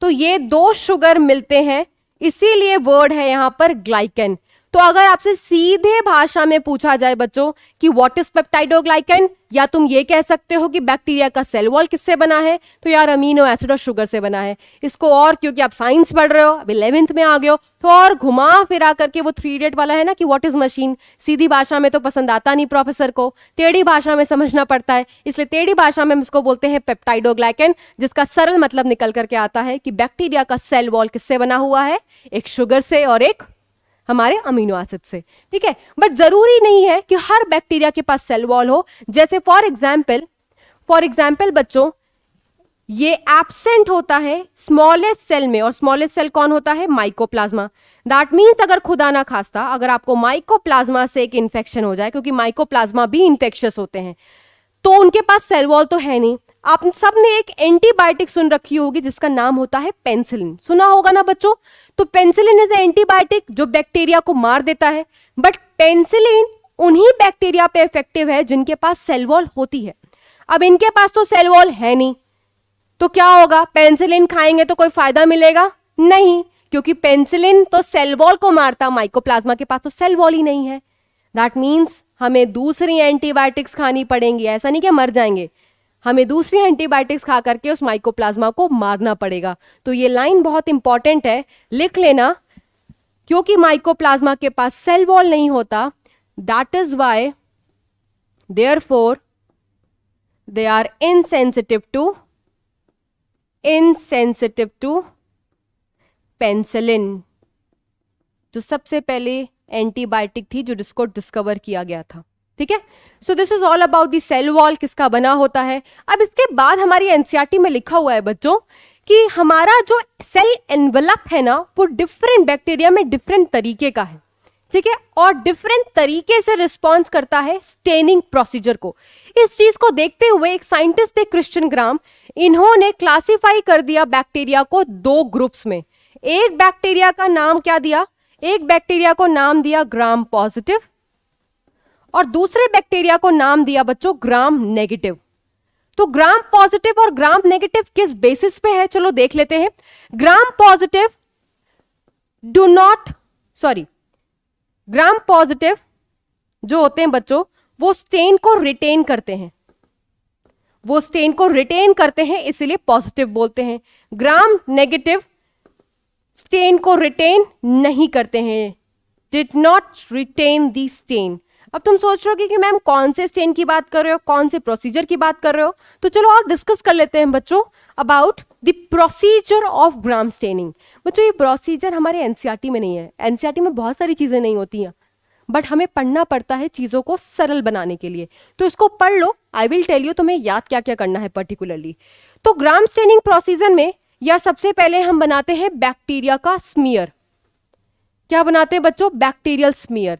तो ये दो शुगर मिलते हैं इसीलिए वर्ड है यहां पर ग्लाइकन तो अगर आपसे सीधे भाषा में पूछा जाए बच्चों कि वॉट इज पेप्टाइडोग्लाइकन या तुम ये कह सकते हो कि बैक्टीरिया का सेल वॉल किससे बना है तो यार अमीनो एसिड और शुगर से बना है इसको और क्योंकि आप साइंस पढ़ रहे हो अब इलेवेंथ में आ गए हो तो और घुमा फिरा करके वो थ्री डेट वाला है ना कि वॉट इज मशीन सीधी भाषा में तो पसंद आता नहीं प्रोफेसर को टेढ़ी भाषा में समझना पड़ता है इसलिए टेढ़ी भाषा में हम इसको बोलते हैं पेप्टाइडोग्लाइकन जिसका सरल मतलब निकल करके आता है कि बैक्टीरिया का सेल वॉल किससे बना हुआ है एक शुगर से और एक हमारे अमीनो एसिड से ठीक है बट जरूरी नहीं है कि हर बैक्टीरिया के पास सेल वॉल हो जैसे फॉर एग्जाम्पल फॉर एग्जाम्पल बच्चों ये एबसेंट होता है स्मॉलेस्ट सेल में और स्मॉलेस्ट सेल कौन होता है माइकोप्लाज्मा दैट मीन्स अगर खुदा ना खास्ता अगर आपको माइकोप्लाज्मा से एक इन्फेक्शन हो जाए क्योंकि माइकोप्लाज्मा भी इन्फेक्शस होते हैं तो उनके पास सेलवॉल तो है नहीं आप सब ने एक एंटीबायोटिक सुन रखी होगी जिसका नाम होता है पेंसिलिन सुना होगा ना बच्चों तो पेंसिलिन इज एंटीबायोटिक जो बैक्टीरिया को मार देता है बट पेंसिलिन उन्हीं बैक्टीरिया पे इफेक्टिव है जिनके पास सेलवॉल होती है अब इनके पास तो सेलवॉल है नहीं तो क्या होगा पेंसिलिन खाएंगे तो कोई फायदा मिलेगा नहीं क्योंकि पेंसिलिन तो सेलवॉल को मारता माइकोप्लाज्मा के पास तो सेलवॉल ही नहीं है दैट मीन्स हमें दूसरी एंटीबायोटिक्स खानी पड़ेंगी ऐसा नहीं कि मर जाएंगे हमें दूसरी एंटीबायोटिक्स खा करके उस माइकोप्लाज्मा को मारना पड़ेगा तो ये लाइन बहुत इंपॉर्टेंट है लिख लेना क्योंकि माइकोप्लाज्मा के पास सेल वॉल नहीं होता that is why therefore they are insensitive to insensitive to penicillin तो सबसे पहले एंटीबायोटिक थी जो जिसको डिस्कवर किया गया था ठीक है so this is all about the cell wall किसका बना होता है अब इसके बाद हमारी एनसीआरटी e में लिखा हुआ है बच्चों कि हमारा जो सेल एनवलप है ना वो डिफरेंट बैक्टीरिया में डिफरेंट तरीके का है ठीक है और डिफरेंट तरीके से रिस्पॉन्स करता है स्टेनिंग प्रोसीजर को इस चीज को देखते हुए एक साइंटिस्ट थे क्रिश्चियन ग्राम इन्होंने क्लासिफाई कर दिया बैक्टीरिया को दो ग्रुप्स में एक बैक्टीरिया का नाम क्या दिया एक बैक्टीरिया को नाम दिया ग्राम पॉजिटिव और दूसरे बैक्टीरिया को नाम दिया बच्चों ग्राम नेगेटिव तो ग्राम पॉजिटिव और ग्राम नेगेटिव किस बेसिस पे है चलो देख लेते हैं gram positive do not sorry gram positive जो होते हैं बच्चों वो स्टेन को रिटेन करते हैं वो स्टेन को रिटेन करते हैं इसलिए पॉजिटिव बोलते हैं ग्राम नेगेटिव स्टेन को रिटेन नहीं करते हैं did not retain the stain अब तुम सोच रहे हो कि, मैम कौन से स्टेन की बात कर रहे हो कौन से प्रोसीजर की बात कर रहे हो तो चलो और डिस्कस कर लेते हैं बच्चों about the procedure of gram staining बच्चों ये प्रोसीजर हमारे एनसीआरटी e में नहीं है एनसीआरटी e में बहुत सारी चीज़ें नहीं होती हैं बट हमें पढ़ना पड़ता है चीज़ों को सरल बनाने के लिए तो इसको पढ़ लो आई विल टेल यू तुम्हें याद क्या क्या करना है पर्टिकुलरली तो ग्राम स्टेनिंग प्रोसीजर में या सबसे पहले हम बनाते हैं बैक्टीरिया का स्मीयर क्या बनाते हैं बच्चों बैक्टीरियल स्मीयर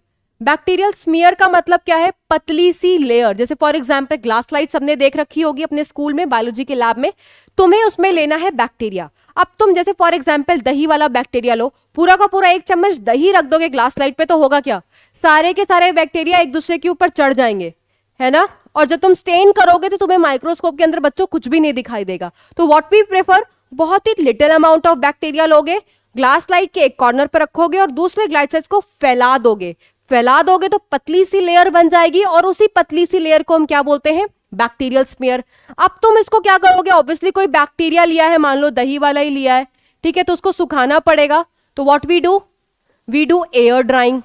बैक्टीरियल स्मीयर का मतलब क्या है पतली सी लेयर जैसे फॉर एग्जाम्पल ग्लास लाइट सबने देख रखी होगी अपने स्कूल में बायोलॉजी के लैब में तुम्हें उसमें लेना है बैक्टीरिया अब तुम जैसे फॉर एग्जाम्पल दही वाला बैक्टीरिया लो पूरा का पूरा एक चम्मच दही रख दोगे ग्लास लाइट पे तो होगा क्या सारे के सारे बैक्टीरिया एक दूसरे के ऊपर चढ़ जाएंगे है ना और जब तुम स्टेन करोगे तो तुम्हें माइक्रोस्कोप के अंदर बच्चों कुछ भी नहीं दिखाई देगा तो व्हाट वी प्रेफर बहुत ही लिटिल अमाउंट ऑफ बैक्टीरिया लोगे ग्लास लाइट के एक कॉर्नर पर रखोगे और दूसरे ग्लाइडसाइड्स को फैला दोगे फैला दोगे तो पतली सी लेयर बन जाएगी और उसी पतली सी लेयर को हम क्या बोलते हैं बैक्टीरियल स्मियर अब तुम इसको क्या करोगे ऑब्वियसली कोई बैक्टीरिया लिया है मान लो दही वाला ही लिया है ठीक है तो उसको सुखाना पड़ेगा तो what we do we do air drying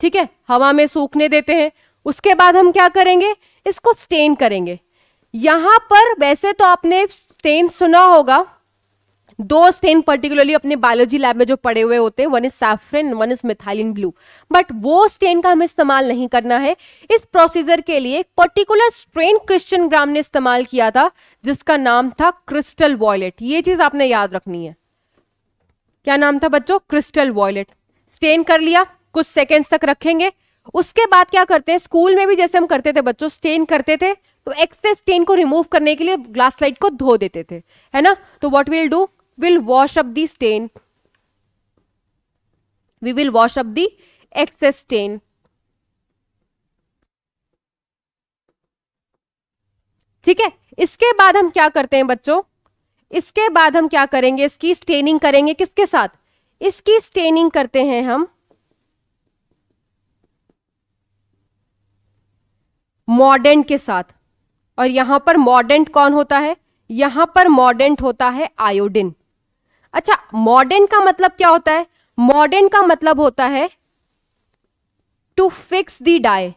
ठीक है हवा में सूखने देते हैं उसके बाद हम क्या करेंगे इसको स्टेन करेंगे यहां पर वैसे तो आपने स्टेन सुना होगा दो स्टेन पर्टिकुलरली अपने बायोलॉजी लैब में जो पड़े हुए होते हैं one is safranin one is methylene blue but वो स्टेन का हमें इस्तेमाल नहीं करना है इस प्रोसीजर के लिए पर्टिकुलर स्ट्रेन क्रिश्चियन ग्राम ने इस्तेमाल किया था जिसका नाम था क्रिस्टल वॉयलेट ये चीज आपने याद रखनी है क्या नाम था बच्चों क्रिस्टल वॉयलेट स्टेन कर लिया कुछ सेकेंड्स तक रखेंगे उसके बाद क्या करते हैं स्कूल में भी जैसे हम करते थे बच्चों स्टेन करते थे तो एक्सेस स्टेन को रिमूव करने के लिए ग्लास लाइट को धो देते थे है ना तो what will do will wash up the stain. We will wash up the excess stain. ठीक है इसके बाद हम क्या करते हैं बच्चों इसके बाद हम क्या करेंगे इसकी स्टेनिंग करेंगे किसके साथ इसकी स्टेनिंग करते हैं हम मॉडेंट के साथ और यहां पर मॉडेंट कौन होता है यहां पर मॉडेंट होता है आयोडिन अच्छा मॉडर्न का मतलब क्या होता है मॉडर्न का मतलब होता है to fix the dye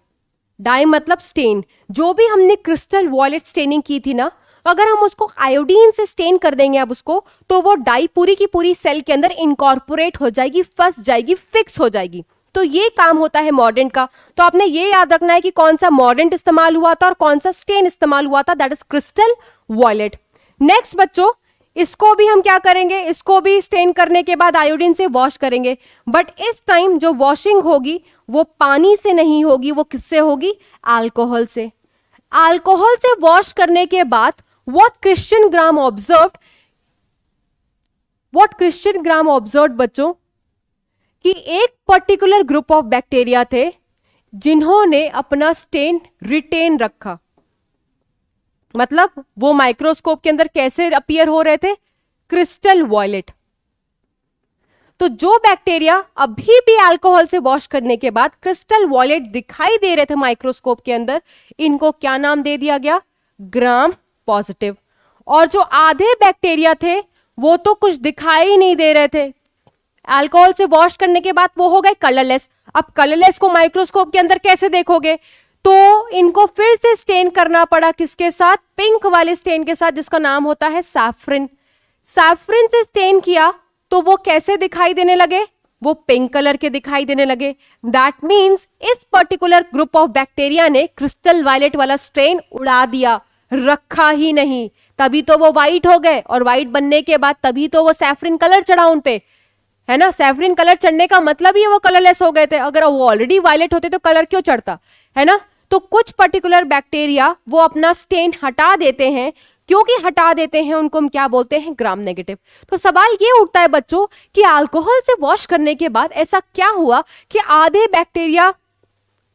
dye मतलब स्टेन जो भी हमने क्रिस्टल वॉलेट स्टेनिंग की थी ना अगर हम उसको आयोडीन से स्टेन कर देंगे अब उसको तो वो डाई पूरी की पूरी सेल के अंदर इनकॉर्पोरेट हो जाएगी फंस जाएगी फिक्स हो जाएगी तो ये काम होता है मॉडर्न का तो आपने ये याद रखना है कि कौन सा मॉडर्न इस्तेमाल हुआ था और कौन सा स्टेन इस्तेमाल हुआ था that is crystal violet next बच्चों इसको भी हम क्या करेंगे इसको भी स्टेन करने के बाद आयोडीन से वॉश करेंगे बट इस टाइम जो वॉशिंग होगी वो पानी से नहीं होगी वो किससे होगी अल्कोहल से अल्कोहल से वॉश करने के बाद what Christian Gram observe what Christian Gram observe बच्चों कि एक पर्टिकुलर ग्रुप ऑफ बैक्टीरिया थे जिन्होंने अपना स्टेन रिटेन रखा मतलब वो माइक्रोस्कोप के अंदर कैसे अपियर हो रहे थे क्रिस्टल वॉयलेट तो जो बैक्टीरिया अभी भी अल्कोहल से वॉश करने के बाद क्रिस्टल वॉलेट दिखाई दे रहे थे माइक्रोस्कोप के अंदर इनको क्या नाम दे दिया गया ग्राम पॉजिटिव और जो आधे बैक्टीरिया थे वो तो कुछ दिखाई नहीं दे रहे थे अल्कोहल से वॉश करने के बाद वो हो गए कलरलेस अब कलरलेस को माइक्रोस्कोप के अंदर कैसे देखोगे तो इनको फिर से स्टेन करना पड़ा किसके साथ पिंक वाले स्टेन के साथ जिसका नाम होता है सैफरिन सैफरिन से स्टेन किया तो वो कैसे दिखाई देने लगे वो पिंक कलर के दिखाई देने लगे दैट मीन्स इस पर्टिकुलर ग्रुप ऑफ बैक्टीरिया ने क्रिस्टल वायलेट वाला स्ट्रेन उड़ा दिया रखा ही नहीं तभी तो वो वाइट हो गए और वाइट बनने के बाद तभी तो वो सैफरिन कलर चढ़ा उनपे है ना सैफरिन कलर चढ़ने का मतलब ही वो कलरलेस हो गए थे अगर वो ऑलरेडी वायलेट होते तो कलर क्यों चढ़ता है ना तो कुछ पर्टिकुलर बैक्टीरिया वो अपना स्टेन हटा देते हैं क्योंकि हटा देते हैं उनको हम क्या बोलते हैं ग्राम नेगेटिव तो सवाल ये उठता है बच्चों कि अल्कोहल से वॉश करने के बाद ऐसा क्या हुआ कि आधे बैक्टीरिया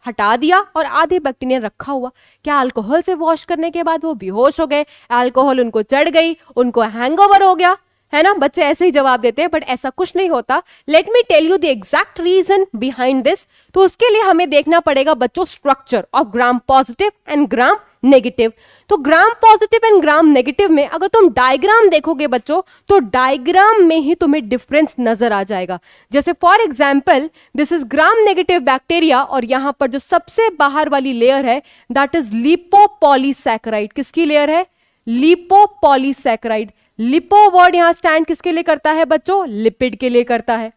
हटा दिया और आधे बैक्टीरिया रखा हुआ क्या अल्कोहल से वॉश करने के बाद वो बेहोश हो गए अल्कोहल उनको चढ़ गई उनको हैंगओवर हो गया है ना बच्चे ऐसे ही जवाब देते हैं बट ऐसा कुछ नहीं होता let me tell you the exact reason behind this तो उसके लिए हमें देखना पड़ेगा बच्चों structure of gram positive and gram negative तो gram positive and gram negative में अगर तुम डायग्राम देखोगे बच्चों तो डायग्राम में ही तुम्हें डिफरेंस नजर आ जाएगा जैसे for example this is gram negative bacteria और यहां पर जो सबसे बाहर वाली लेयर है दैट इज लिपोपॉलीसैक्राइड किसकी लेयर है लिपोपॉलीसैक्राइड लिपो वर्ड यहां स्टैंड किसके लिए करता है बच्चों लिपिड के लिए करता है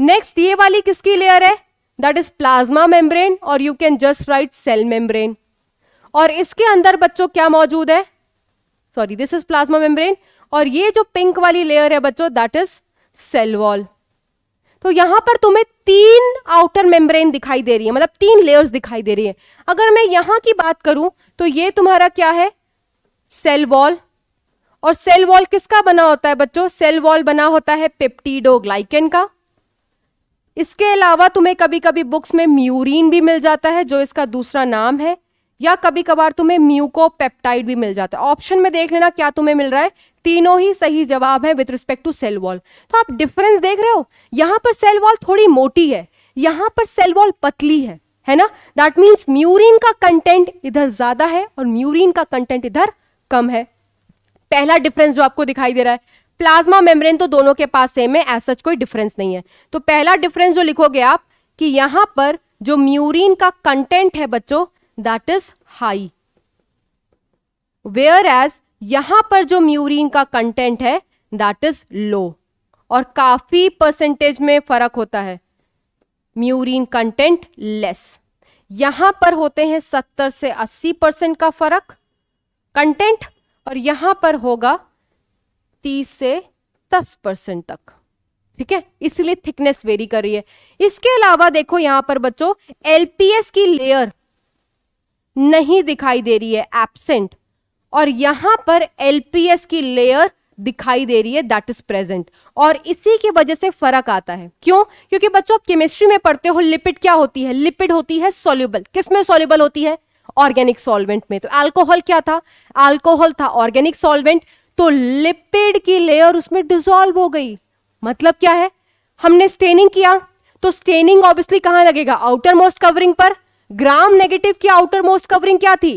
नेक्स्ट ये वाली किसकी लेयर है दैट इज प्लाज्मा मेम्ब्रेन और you can just write cell membrane और इसके अंदर बच्चों क्या मौजूद है sorry this is plasma membrane और ये जो पिंक वाली लेयर है बच्चों दैट इज सेल वॉल तो यहां पर तुम्हें तीन आउटर मेम्ब्रेन दिखाई दे रही है मतलब तीन लेयर्स दिखाई दे रही है अगर मैं यहां की बात करूं तो ये तुम्हारा क्या है सेल वॉल और सेल वॉल किसका बना होता है बच्चों सेल वॉल बना होता है पेप्टीडोग्लाइकेन का इसके अलावा तुम्हें कभी कभी बुक्स में म्यूरिन भी मिल जाता है जो इसका दूसरा नाम है या कभी कभार तुम्हें म्यूकोपेप्टाइड भी मिल जाता है ऑप्शन में देख लेना क्या तुम्हें मिल रहा है तीनों ही सही जवाब है with respect to cell wall तो आप डिफरेंस देख रहे हो यहां पर सेल वॉल थोड़ी मोटी है यहां पर सेल वॉल पतली है है ना दैट मीन्स म्यूरिन का कंटेंट इधर ज्यादा है और म्यूरिन का कंटेंट इधर कम है पहला डिफरेंस जो आपको दिखाई दे रहा है प्लाज्मा मेम्ब्रेन तो दोनों के पास सेम है एज सच कोई डिफरेंस नहीं है तो पहला डिफरेंस जो लिखोगे आप कि यहां पर जो म्यूरिन का कंटेंट है बच्चों that is high whereas यहां पर जो म्यूरिन का कंटेंट है दैट इज लो और काफी परसेंटेज में फर्क होता है म्यूरिन कंटेंट लेस यहां पर होते हैं सत्तर से अस्सी परसेंट का फर्क कंटेंट और यहां पर होगा तीस से दस परसेंट तक ठीक है इसलिए थिकनेस वेरी कर रही है इसके अलावा देखो यहां पर बच्चों एलपीएस की लेयर नहीं दिखाई दे रही है एबसेंट और यहां पर एलपीएस की लेयर दिखाई दे रही है दैट इज प्रेजेंट और इसी की वजह से फर्क आता है क्यों क्योंकि बच्चों आप केमिस्ट्री में पढ़ते हो लिपिड क्या होती है लिपिड होती है सोल्यूबल किस में सोल्यूबल होती है ऑर्गेनिक सॉल्वेंट में तो अल्कोहल क्या था अल्कोहल था ऑर्गेनिक सॉल्वेंट तो लिपिड की लेयर उसमें डिजोल्व हो गई मतलब क्या है हमने स्टेनिंग किया तो स्टेनिंग ऑब्वियसली कहां लगेगा आउटर मोस्ट कवरिंग पर ग्राम नेगेटिव की आउटर मोस्ट कवरिंग क्या थी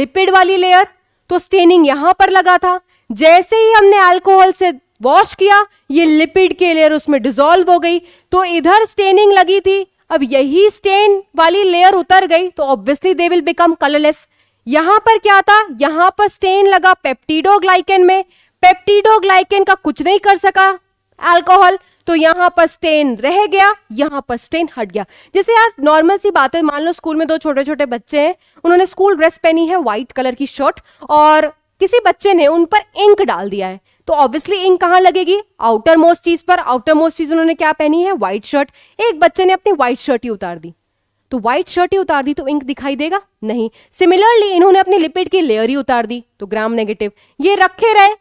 लिपिड वाली लेयर तो स्टेनिंग यहां पर लगा था जैसे ही हमने अल्कोहल से वॉश किया ये लिपिड के लेयर उसमें डिजोल्व हो गई तो इधर स्टेनिंग लगी थी अब यही स्टेन वाली लेयर उतर गई तो obviously they will become colourless यहां पर क्या था यहां पर स्टेन लगा पेप्टीडोग्लाइकेन में पेप्टीडोग्लाइकेन का कुछ नहीं कर सका अल्कोहल तो यहां पर स्टेन रह गया यहां पर स्टेन हट गया जैसे यार नॉर्मल सी बात है मान लो स्कूल में दो छोटे छोटे बच्चे हैं उन्होंने स्कूल ड्रेस पहनी है व्हाइट कलर की शर्ट और किसी बच्चे ने उन पर इंक डाल दिया है तो ऑब्वियसली इंक कहाँ लगेगी आउटर मोस्ट चीज पर आउटर मोस्ट चीज उन्होंने क्या पहनी है व्हाइट शर्ट एक बच्चे ने अपनी व्हाइट शर्ट ही उतार दी तो व्हाइट शर्ट ही उतार दी तो इंक दिखाई देगा नहीं सिमिलरली इन्होंने अपनी लिपिड की लेयर ही उतार दी तो ग्राम नेगेटिव ये रखे रहे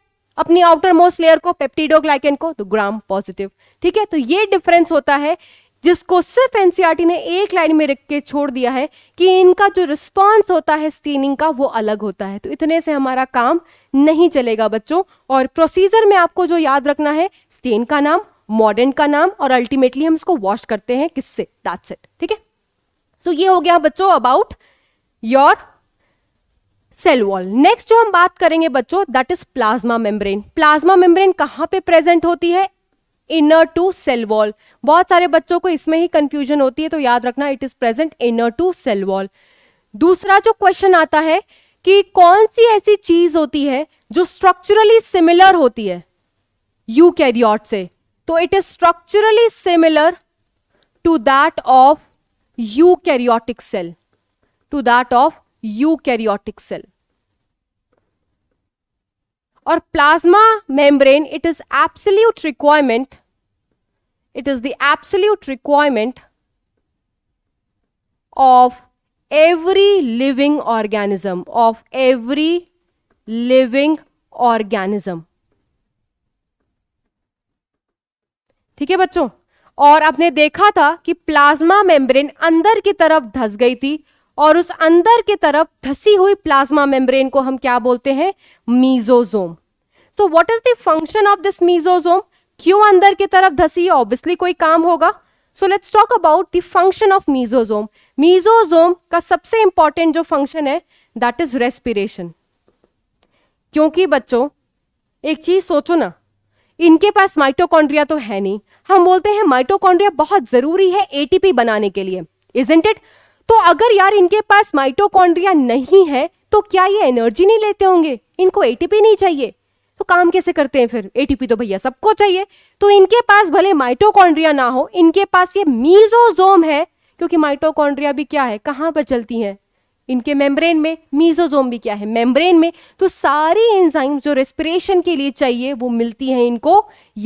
अपनी आउटर मोस्ट लेयर को पेप्टीडोग्लाइकन को तो ग्राम पॉजिटिव ठीक है तो ये डिफरेंस होता है जिसको सिर्फ एनसीईआरटी ने एक लाइन में रख के छोड़ दिया है कि इनका जो रिस्पांस होता है स्क्रीनिंग का वो अलग होता है तो इतने से हमारा काम नहीं चलेगा बच्चों और प्रोसीजर में आपको जो याद रखना है स्टेन का नाम मॉडर्न का नाम और अल्टीमेटली हम इसको वॉश करते हैं किससे दैट्स इट ठीक है सो ये हो गया बच्चों about your cell wall next जो हम बात करेंगे बच्चों that is plasma membrane plasma membrane कहां पे प्रेजेंट होती है इनर टू सेल वॉल बहुत सारे बच्चों को इसमें ही कंफ्यूजन होती है तो याद रखना it is present inner to cell wall दूसरा जो क्वेश्चन आता है कि कौन सी ऐसी चीज होती है जो स्ट्रक्चरली सिमिलर होती है यू कैरियॉट से तो it is structurally similar to that of eukaryotic cell to that of eukaryotic cell or plasma membrane, it is absolute requirement. It is the absolute requirement of every living organism, of every living organism. ठीक है बच्चों और आपने देखा था कि plasma membrane अंदर की तरफ धस गई थी और उस अंदर के तरफ धसी हुई प्लाज्मा मेम्ब्रेन को हम क्या बोलते हैं मीजोजोम तो what is the function of this mesosome क्यों अंदर की तरफ धसी ऑब्वियसली कोई काम होगा so let's talk about the function of mesosome mesosome का सबसे इंपॉर्टेंट जो फंक्शन है दैट इज रेस्पिरेशन क्योंकि बच्चों एक चीज सोचो ना इनके पास माइटोकॉन्ड्रिया तो है नहीं हम बोलते हैं माइटोकॉन्ड्रिया बहुत जरूरी है एटीपी बनाने के लिए इजेंट इट तो अगर यार इनके पास माइटोकॉन्ड्रिया नहीं है तो क्या ये एनर्जी नहीं लेते होंगे इनको एटीपी नहीं चाहिए तो काम कैसे करते हैं फिर एटीपी तो भैया सबको चाहिए तो इनके पास भले माइटोकॉन्ड्रिया ना हो इनके पास ये मीजोजोम है क्योंकि माइटोकॉन्ड्रिया भी क्या है कहां पर चलती है इनके मेम्ब्रेन में मीजोजोम भी क्या है मेम्ब्रेन में तो सारी एंजाइम जो रेस्पिरेशन के लिए चाहिए वो मिलती हैं इनको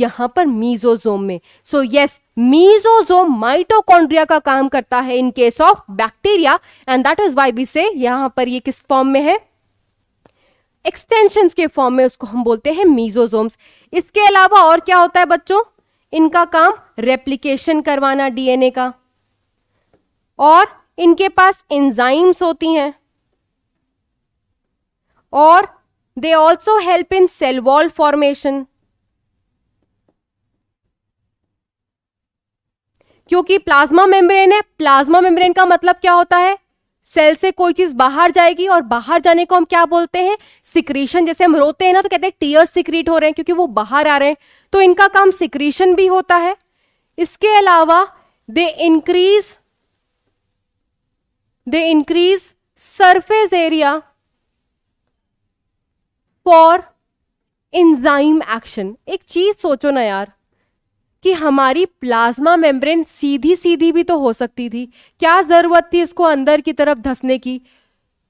यहां पर मीजोजोम में सो यस मीजोजोम माइटोकॉन्ड्रिया का काम करता है in case of bacteria and that is why बी से यहां पर ये किस फॉर्म में है एक्सटेंशन के फॉर्म में उसको हम बोलते हैं मीजोजोम्स इसके अलावा और क्या होता है बच्चों इनका काम रेप्लीकेशन करवाना डीएनए का और इनके पास एंजाइम्स होती हैं और they also help in cell wall formation क्योंकि प्लाज्मा मेम्ब्रेन है प्लाज्मा मेम्ब्रेन का मतलब क्या होता है सेल से कोई चीज बाहर जाएगी और बाहर जाने को हम क्या बोलते हैं सिक्रीशन जैसे हम रोते हैं ना तो कहते हैं टीयर सिक्रीट हो रहे हैं क्योंकि वो बाहर आ रहे हैं तो इनका काम सिक्रीशन भी होता है इसके अलावा they increase they increase surface area for enzyme action एक चीज सोचो ना यार कि हमारी प्लाज्मा मेम्ब्रेन सीधी सीधी भी तो हो सकती थी क्या जरूरत थी इसको अंदर की तरफ धसने की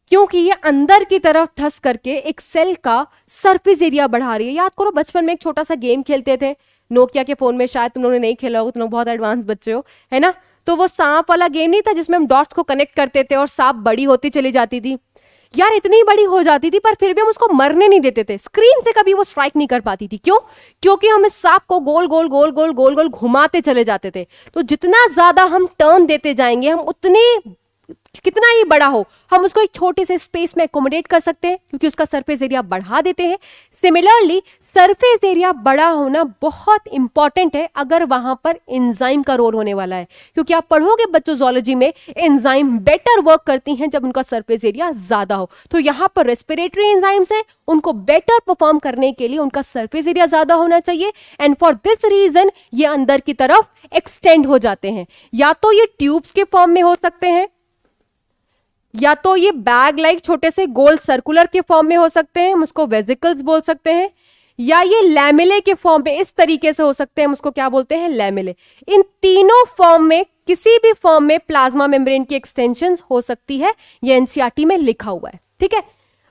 क्योंकि ये अंदर की तरफ धस करके एक सेल का सरफेस एरिया बढ़ा रही है याद करो बचपन में एक छोटा सा गेम खेलते थे नोकिया के फोन में शायद तुम लोगों ने नहीं खेला होगा तुम लोग बहुत एडवांस बच्चे हो है ना तो वो सांप वाला गेम नहीं था जिसमें हम डॉट्स को कनेक्ट करते थे और सांप बड़ी होती चली जाती थी यार इतनी बड़ी हो जाती थी पर फिर भी हम उसको मरने नहीं देते थे स्क्रीन से कभी वो स्ट्राइक नहीं कर पाती थी क्यों क्योंकि हम इस सांप को गोल गोल गोल गोल गोल गोल घुमाते चले जाते थे तो जितना ज्यादा हम टर्न देते जाएंगे हम उतने कितना ही बड़ा हो हम उसको एक छोटे से स्पेस में एकोमोडेट कर सकते हैं क्योंकि उसका सरफेस एरिया बढ़ा देते हैं सिमिलरली सरफेस एरिया बड़ा होना बहुत इंपॉर्टेंट है अगर वहां पर एंजाइम का रोल होने वाला है क्योंकि आप पढ़ोगे बच्चों जोलॉजी में एंजाइम बेटर वर्क करती हैं जब उनका सरफेस एरिया ज्यादा हो तो यहां पर रेस्पिरेटरी एंजाइम्स हैं उनको बेटर परफॉर्म करने के लिए उनका सरफेस एरिया ज्यादा होना चाहिए एंड फॉर दिस रीजन ये अंदर की तरफ एक्सटेंड हो जाते हैं या तो ये ट्यूब्स के फॉर्म में हो सकते हैं या तो ये बैग लाइक छोटे से गोल सर्कुलर के फॉर्म में हो सकते हैं हम उसको वेजिकल्स बोल सकते हैं या ये लैमिले के फॉर्म पे इस तरीके से हो सकते हैं उसको क्या बोलते हैं लैमिले इन तीनों फॉर्म में किसी भी फॉर्म में प्लाज्मा मेम्ब्रेन की एक्सटेंशन हो सकती है ये एनसीआरटी e में लिखा हुआ है ठीक है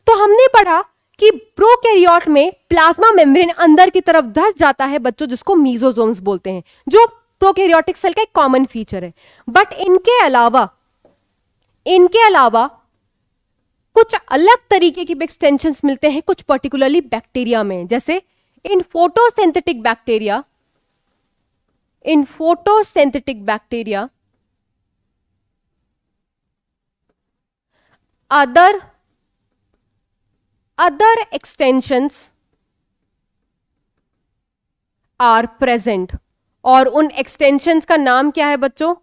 तो हमने पढ़ा कि प्रोकैरियोट में प्लाज्मा मेम्ब्रेन अंदर की तरफ धस जाता है बच्चों जिसको मीजोजोम्स बोलते हैं जो प्रोकैरियोटिक सेल का एक कॉमन फीचर है बट इनके अलावा इनके अलावा कुछ अलग तरीके के एक्सटेंशन मिलते हैं कुछ पर्टिकुलरली बैक्टीरिया में जैसे in photosynthetic bacteria in photosynthetic bacteria other other extensions are present और उन एक्सटेंशन का नाम क्या है बच्चों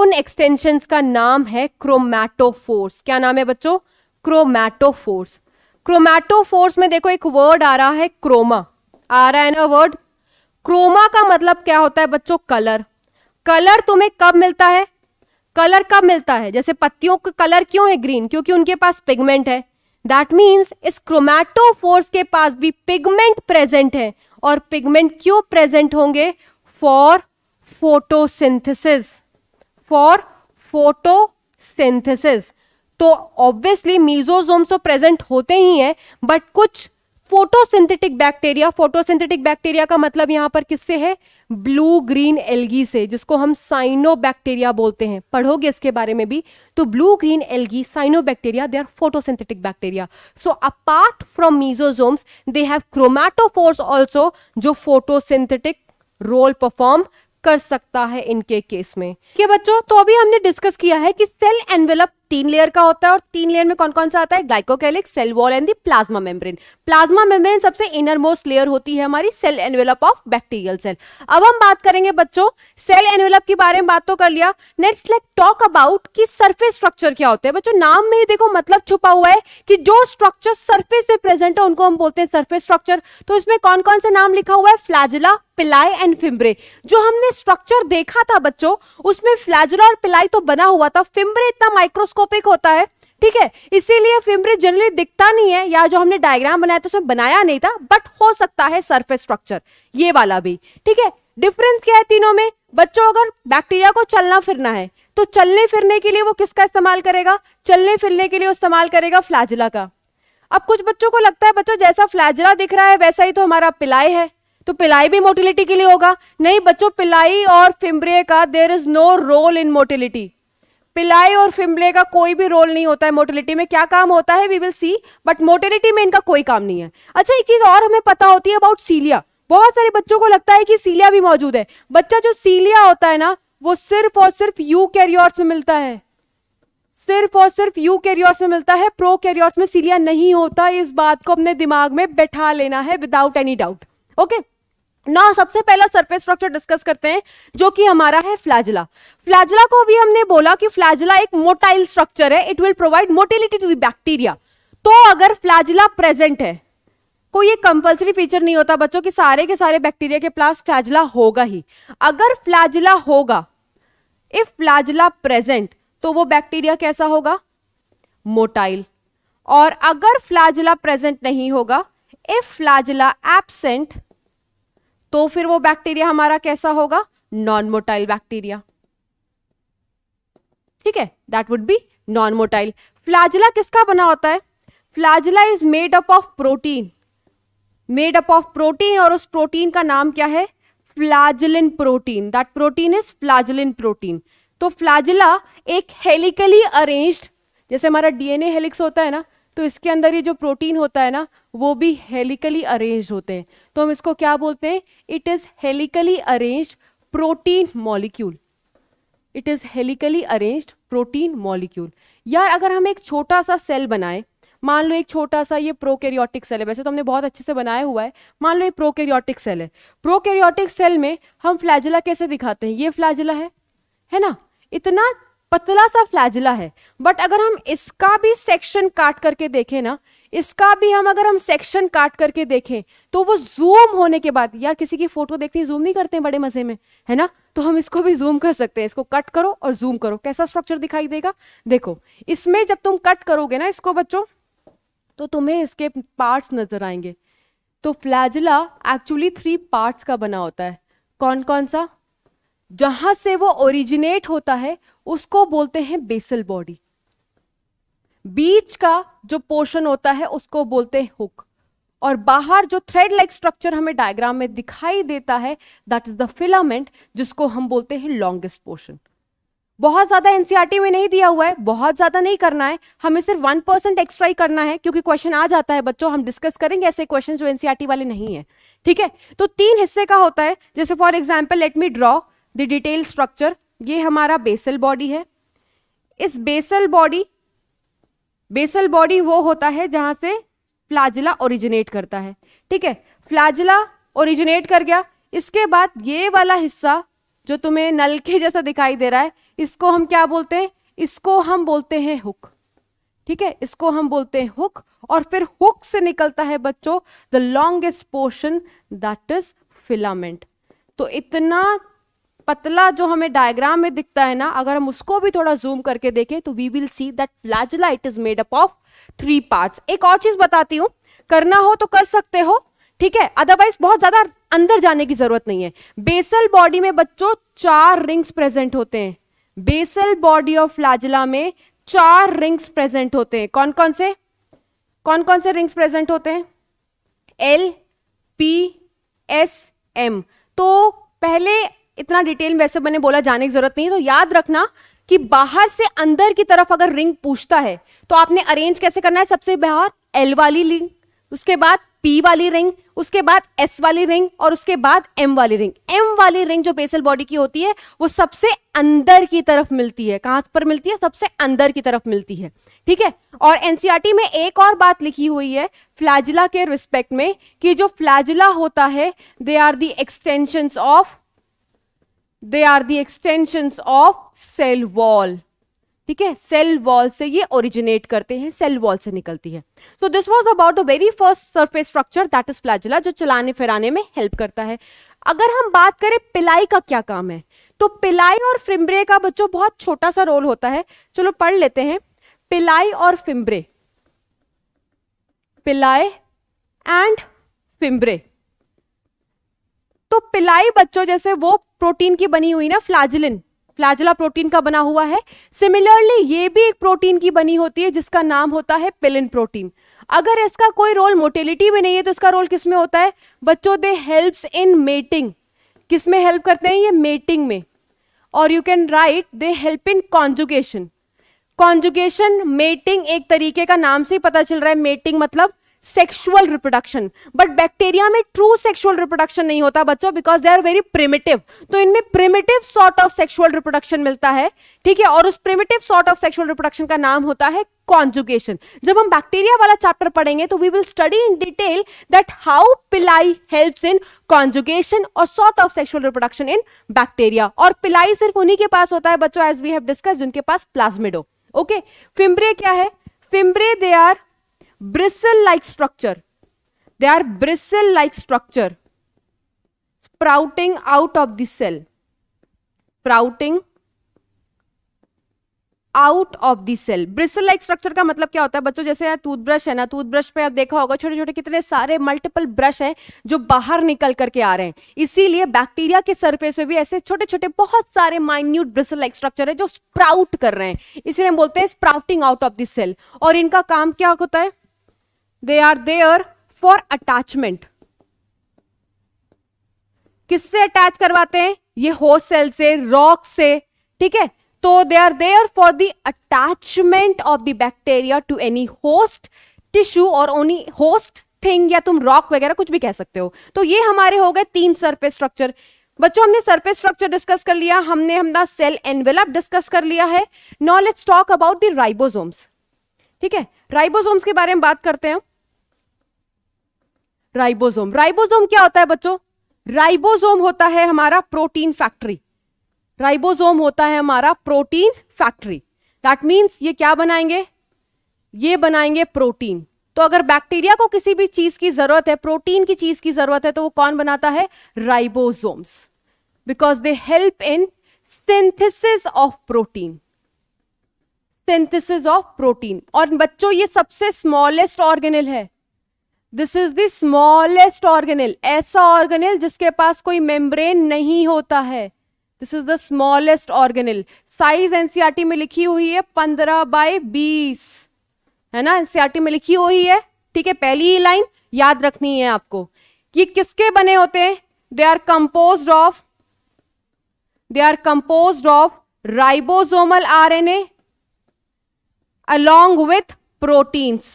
उन एक्सटेंशन का नाम है क्रोमैटोफोर्स क्या नाम है बच्चों क्रोमैटोफोर्स क्रोमैटोफोर्स में देखो एक वर्ड आ रहा है क्रोमा आ रहा है ना वर्ड क्रोमा का मतलब क्या होता है बच्चों कलर कलर तुम्हें कब मिलता है कलर कब मिलता है जैसे पत्तियों का कलर क्यों है ग्रीन क्योंकि उनके पास पिगमेंट है दैट मीन्स इस क्रोमैटोफोर्स के पास भी पिगमेंट प्रेजेंट है और पिगमेंट क्यों प्रेजेंट होंगे फॉर फोटोसिंथेसिस फॉर फोटोसिंथेसिस तो ऑब्वियसली मीजोजोम्स तो प्रेजेंट होते ही हैं बट कुछ फोटोसिंथेटिक बैक्टीरिया फोटोसिंथेटिक बैक्टीरिया का मतलब यहाँ पर किससे है ब्लू ग्रीन एल्गी से जिसको हम साइनो बैक्टीरिया बोलते हैं पढ़ोगे इसके बारे में भी तो blue green algae cyanobacteria they are photosynthetic bacteria so apart from mesosomes they have chromatophores also जो फोटोसिंथेटिक रोल परफॉर्म कर सकता है इनके केस में के बच्चों तो अभी हमने डिस्कस किया है कि सेल एनवेलप तीन लेयर का होता है और तीन लेयर में कौन कौन सा आता है glycocalyx cell wall and the plasma membrane plasma membrane सबसे इनर मोस्ट लेयर होती है हमारी cell envelope of bacterial cell अब हम बात करेंगे बच्चों सेल एनवेलप के बारे में बात तो कर लिया नेक्स्ट लेट टॉक अबाउट कि सरफेस स्ट्रक्चर क्या होते हैं बच्चों नाम में ही देखो मतलब छुपा हुआ है कि जो स्ट्रक्चर सर्फेस पे प्रेजेंट है उनको हम बोलते हैं सर्फेस स्ट्रक्चर तो इसमें कौन कौन से नाम लिखा हुआ है फ्लैजिला पिलाई एंड फिम्ब्रे जो हमने स्ट्रक्चर देखा था बच्चों उसमें फ्लैजुला और पिलाई तो बना हुआ था फिम्ब्रे इतना माइक्रोस्कोप माइक्रोस्कोपिक होता है ठीक है इसीलिए फिमब्रिज जनरली दिखता नहीं है या जो हमने डायग्राम बनाया था उसमें बनाया नहीं था बट हो सकता है सरफेस स्ट्रक्चर ये वाला भी ठीक है डिफरेंस क्या है तीनों में बच्चों अगर बैक्टीरिया को चलना फिरना है तो चलने फिरने के लिए वो किसका इस्तेमाल करेगा चलने फिरने के लिए इस्तेमाल करेगा फ्लैजिला का अब कुछ बच्चों को लगता है बच्चों जैसा फ्लैजिला दिख रहा है वैसा ही तो हमारा पिलाई है तो पिलाई भी मोटिलिटी के लिए होगा नहीं बच्चों पिलाई और फिम्ब्रे का there is no role in motility pili और फिम्बले का कोई भी रोल नहीं होता है मोटिलिटी में क्या काम होता है we will see but motility में इनका कोई काम नहीं है अच्छा एक चीज और हमें पता होती है अबाउट सीलिया बहुत सारे बच्चों को लगता है कि सीलिया भी मौजूद है बच्चा जो सीलिया होता है ना वो सिर्फ और सिर्फ यू कैरियोर्स में मिलता है सिर्फ और सिर्फ यू कैरियोर्स में मिलता है प्रो कैरियोर्स में सीलिया नहीं होता इस बात को अपने दिमाग में बैठा लेना है विदाउट एनी डाउट ओके ना सबसे पहला सरफेस स्ट्रक्चर डिस्कस करते हैं जो कि हमारा है फ्लैजला फ्लैजला को भी हमने बोला कि फ्लैजला एक मोटाइल स्ट्रक्चर है it will provide motility to the bacteria तो अगर फ्लैजला प्रेजेंट है कोई ये कंपलसरी फीचर नहीं होता बच्चों कि सारे के सारे बैक्टीरिया के प्लास फ्लैजला होगा ही अगर फ्लैजला होगा इफ फ्लैजला प्रेजेंट तो वो बैक्टीरिया कैसा होगा मोटाइल और अगर फ्लैजला प्रेजेंट नहीं होगा इफ फ्लैजला एबसेंट तो फिर वो बैक्टीरिया हमारा कैसा होगा नॉन मोटाइल बैक्टीरिया ठीक है that would be non motile flagella किसका बना होता है flagella is made up of protein made up of protein और उस प्रोटीन का नाम क्या है flagellin protein that protein is flagellin protein तो फ्लाजिला एक हेलिकली अरेंज्ड जैसे हमारा डीएनए हेलिक्स होता है ना तो इसके अंदर ये जो प्रोटीन होता है ना वो भी हेलिकली अरेंज होते हैं तो हम इसको क्या बोलते हैं it is helically arrange protein molecule it is helically arranged protein molecule यार अगर हम एक छोटा सा सेल बनाए मान लो एक छोटा सा ये प्रोकैरियोटिक सेल है वैसे तो हमने बहुत अच्छे से बनाया हुआ है मान लो ये प्रोकैरियोटिक सेल है प्रोकैरियोटिक सेल में हम फ्लैजिला कैसे दिखाते हैं ये फ्लैजिला है है ना इतना पतला सा फ्लैजिला है बट अगर हम इसका भी सेक्शन काट करके देखें ना इसका भी हम अगर हम सेक्शन काट करके देखें तो वो जूम होने के बाद यार किसी की फोटो देखते हैं जूम नहीं करते हैं बड़े मजे में है ना तो हम इसको भी जूम कर सकते हैं इसको कट करो और जूम करो कैसा स्ट्रक्चर दिखाई देगा देखो इसमें जब तुम कट करोगे ना इसको बच्चों तो तुम्हें इसके पार्ट्स नजर आएंगे तो फ्लैजला एक्चुअली थ्री पार्ट्स का बना होता है कौन कौन सा जहां से वो ओरिजिनेट होता है उसको बोलते हैं बेसल बॉडी बीच का जो पोर्शन होता है उसको बोलते हैं हुक और बाहर जो थ्रेड लाइक स्ट्रक्चर हमें डायग्राम में दिखाई देता है दैट इज द फिलामेंट जिसको हम बोलते हैं लॉन्गेस्ट पोर्शन बहुत ज्यादा एनसीआरटी e में नहीं दिया हुआ है बहुत ज्यादा नहीं करना है हमें सिर्फ वन परसेंट एक्स्ट्रा ही करना है क्योंकि क्वेश्चन आ जाता है बच्चों हम डिस्कस करेंगे ऐसे क्वेश्चन जो एनसीआरटी e वाले नहीं है ठीक है तो तीन हिस्से का होता है जैसे for example let me draw the detail structure ये हमारा बेसल बॉडी है इस बेसल बॉडी बेसल बॉडी वो होता है जहां से फ्लाजिला ओरिजिनेट करता है ठीक है फ्लाजिला ओरिजिनेट कर गया इसके बाद ये वाला हिस्सा जो तुम्हें नल जैसा दिखाई दे रहा है इसको हम क्या बोलते हैं इसको हम बोलते हैं हुक ठीक है इसको हम बोलते हैं हुक और फिर हुक से निकलता है बच्चों the longest portion that is filament तो इतना पतला जो हमें डायग्राम में दिखता है ना अगर हम उसको भी थोड़ा जूम करके देखें तो we will see that flagella it is made up of three parts एक और चीज बताती हूँ करना हो तो कर सकते हो ठीक है अदरवाइज बहुत ज्यादा अंदर जाने की जरूरत नहीं है बेसल बॉडी में बच्चों चार रिंग्स प्रेजेंट होते हैं बेसल बॉडी ऑफ फ्लाजिला में चार रिंग्स प्रेजेंट होते हैं कौन कौन से कौन कौन से रिंग्स प्रेजेंट होते हैं एल पी एस एम तो पहले इतना डिटेल वैसे मैंने बोला जाने की जरूरत नहीं तो याद रखना कि बाहर से अंदर की तरफ अगर रिंग पूछता है तो आपने अरेंज कैसे करना है सबसे बाहर एल वाली रिंग उसके बाद पी वाली रिंग उसके बाद एस वाली रिंग और उसके बाद एम वाली रिंग एम वाली रिंग जो बेसल बॉडी की होती है वो सबसे अंदर की तरफ मिलती है कहां पर मिलती है सबसे अंदर की तरफ मिलती है ठीक है और एनसीआरटी e में एक और बात लिखी हुई है फ्लैजिला के रिस्पेक्ट में कि जो फ्लैजिला होता है they are the extension of they are the extension of cell wall ठीक है सेल वॉल से ये ओरिजिनेट करते हैं सेल वॉल से निकलती है so this was about the very first surface structure that is flagella जो चलाने फिराने में हेल्प करता है अगर हम बात करें पिलाई का क्या काम है तो पिलाई और फिम्ब्रे का बच्चों बहुत छोटा सा रोल होता है चलो पढ़ लेते हैं पिलाई और फिम्ब्रे पिलाई एंड फिम्ब्रे तो पिलाई बच्चों जैसे वो प्रोटीन की बनी हुई ना फ्लाजिलिन फ्लाजिला प्रोटीन का बना हुआ है सिमिलरली ये भी एक प्रोटीन की बनी होती है जिसका नाम होता है पिलिन प्रोटीन अगर इसका कोई रोल मोटिलिटी में नहीं है तो इसका रोल किस में होता है बच्चों दे हेल्प्स इन मेटिंग किस में हेल्प करते हैं ये मेटिंग में और you can write they help in conjugation conjugation mating एक तरीके का नाम से ही पता चल रहा है मेटिंग मतलब सेक्शुअल रिप्रोडक्शन बट बैक्टीरिया में ट्रू सेक्शुअल रिप्रोडक्शन नहीं होता बच्चों because they are very primitive तो इनमें primitive sort of sexual reproduction मिलता है ठीक है और उस primitive sort of sexual reproduction का नाम होता है कॉन्जुगेशन जब हम बैक्टीरिया वाला चैप्टर पढ़ेंगे तो we will study in detail that how pili help in conjugation और sort of sexual reproduction in bacteria और पिलाई सिर्फ उन्हीं के पास होता है बच्चों एज वी हैव डिस्कस जिनके पास प्लाज्मिडो ओके फिम्ब्रे क्या है fimbriae they are bristle like structure they are bristle like structure sprouting out of the cell sprouting out of the cell bristle like structure का मतलब क्या होता है बच्चों जैसे टूथब्रश है ना टूथब्रश पे आप देखा होगा छोटे छोटे कितने सारे मल्टीपल ब्रश हैं जो बाहर निकल करके आ रहे हैं इसीलिए बैक्टीरिया के सरफेस पे भी ऐसे छोटे छोटे बहुत सारे माइन्यूट ब्रिसल लाइक स्ट्रक्चर है जो स्प्राउट कर रहे हैं इसीलिए हम बोलते हैं sprouting out of the cell और इनका काम क्या होता है they are there for attachment किससे अटैच करवाते हैं ये होस्ट सेल से रॉक से ठीक है तो they are there for the attachment of the bacteria to any host tissue और ओनी होस्ट थिंग या तुम रॉक वगैरह कुछ भी कह सकते हो तो ये हमारे हो गए तीन सरफेस स्ट्रक्चर बच्चों हमने सरफेस स्ट्रक्चर डिस्कस कर लिया हमने हमारा सेल एनवेलप डिस्कस कर लिया है knowledge talk about the ribosomes ठीक है राइबोसोम्स के बारे में बात करते हैं राइबोसोम राइबोसोम क्या होता है बच्चों राइबोसोम होता है हमारा प्रोटीन फैक्ट्री राइबोसोम होता है हमारा प्रोटीन फैक्ट्री दैट मीन्स ये क्या बनाएंगे ये बनाएंगे प्रोटीन तो अगर बैक्टीरिया को किसी भी चीज की जरूरत है प्रोटीन की चीज की जरूरत है तो वो कौन बनाता है ribosomes because they help in synthesis of protein synthesis of protein और बच्चों ये सबसे स्मॉलेस्ट ऑर्गेनल है this is the smallest organelle ऐसा ऑर्गेनिल जिसके पास कोई मेम्ब्रेन नहीं होता है this is the smallest organelle size NCERT में लिखी हुई है पंद्रह बाय बीस है ना एनसीआरटी e में लिखी हुई है ठीक है पहली ही लाइन याद रखनी है आपको ये किसके बने होते हैं they are compose of they are compose of an RNA along with proteins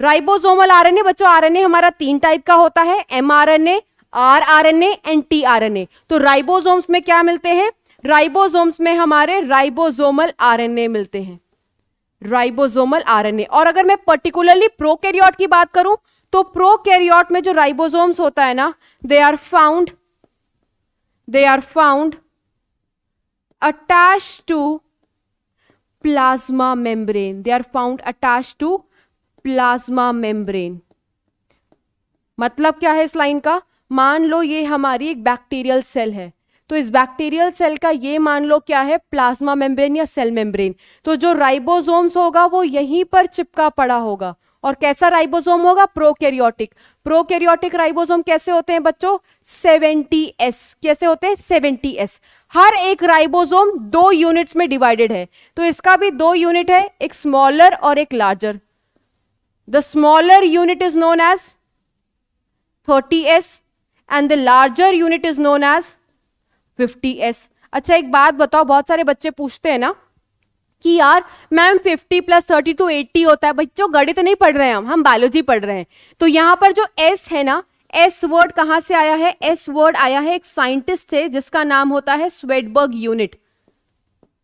ribosomal RNA बच्चों आरएनए हमारा तीन टाइप का होता है एमआरएनए आरआरएनए एंड टीआरएनए तो राइबोसोम्स में क्या मिलते हैं राइबोसोम्स में हमारे राइबोसोमल आरएनए मिलते हैं राइबोसोमल आरएनए और अगर मैं पर्टिकुलरली प्रोकैरियोट की बात करूं तो प्रोकैरियोट में जो राइबोसोम्स होता है ना they are found they are found attach to plasma membrane they are found attach to plasma membrane मतलब क्या है इस लाइन का मान लो ये हमारी एक बैक्टीरियल सेल है तो इस बैक्टीरियल सेल का ये मान लो क्या है प्लाज्मा मेम्ब्रेन या सेल मेम्ब्रेन तो जो राइबोसोम्स होगा वो यहीं पर चिपका पड़ा होगा और कैसा राइबोसोम होगा प्रोकैरियोटिक प्रोकैरियोटिक राइबोसोम कैसे होते हैं बच्चों 70s कैसे होते हैं 70s हर एक राइबोसोम दो यूनिट्स में डिवाइडेड है तो इसका भी दो यूनिट है एक स्मॉलर और एक larger The smaller unit is known as 30s and the larger unit is known as 50s. अच्छा एक बात बताओ बहुत सारे बच्चे पूछते हैं ना कि यार मैम 50 प्लस 30 तो 80 होता है बच्चों गणित नहीं पढ़ रहे हैं हम हम बायोलॉजी पढ़ रहे हैं तो यहां पर जो एस है ना एस वर्ड कहाँ से आया है एस वर्ड आया है एक साइंटिस्ट थे जिसका नाम होता है स्वेडबर्ग यूनिट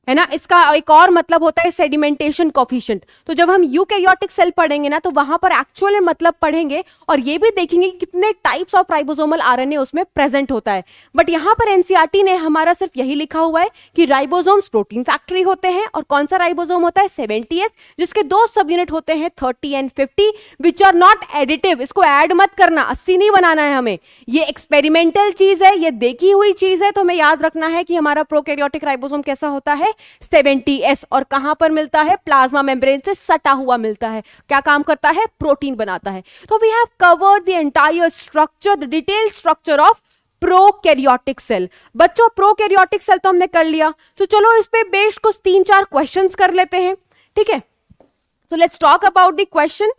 है ना इसका एक और मतलब होता है सेडिमेंटेशन कॉफिशियंट तो जब हम यूकैरियोटिक सेल पढ़ेंगे ना तो वहां पर एक्चुअल मतलब पढ़ेंगे और ये भी देखेंगे कि कितने टाइप्स ऑफ राइबोसोमल आरएनए उसमें प्रेजेंट होता है बट यहां पर एनसीआरटी e ने हमारा सिर्फ यही लिखा हुआ है कि राइबोसोम्स प्रोटीन फैक्ट्री होते हैं और कौन सा राइबोजोम होता है सेवेंटी जिसके दो सब यूनिट होते हैं thirty and fifty which are not additive इसको एड मत करना अस्सी नहीं बनाना है हमें ये एक्सपेरिमेंटल चीज है ये देखी हुई चीज है तो हमें याद रखना है कि हमारा प्रोकेरियोटिक राइबोजोम कैसा होता है है 70s और कहां पर मिलता है प्लाज्मा मेम्ब्रेन से सटा हुआ मिलता है क्या काम करता है प्रोटीन बनाता है तो we have covered the entire structure the detail structure of prokaryotic cell बच्चों प्रोकैरियोटिक सेल तो हमने कर लिया तो चलो इस पे बेस्ड कुछ तीन चार क्वेश्चंस कर लेते हैं ठीक है तो let's talk about the question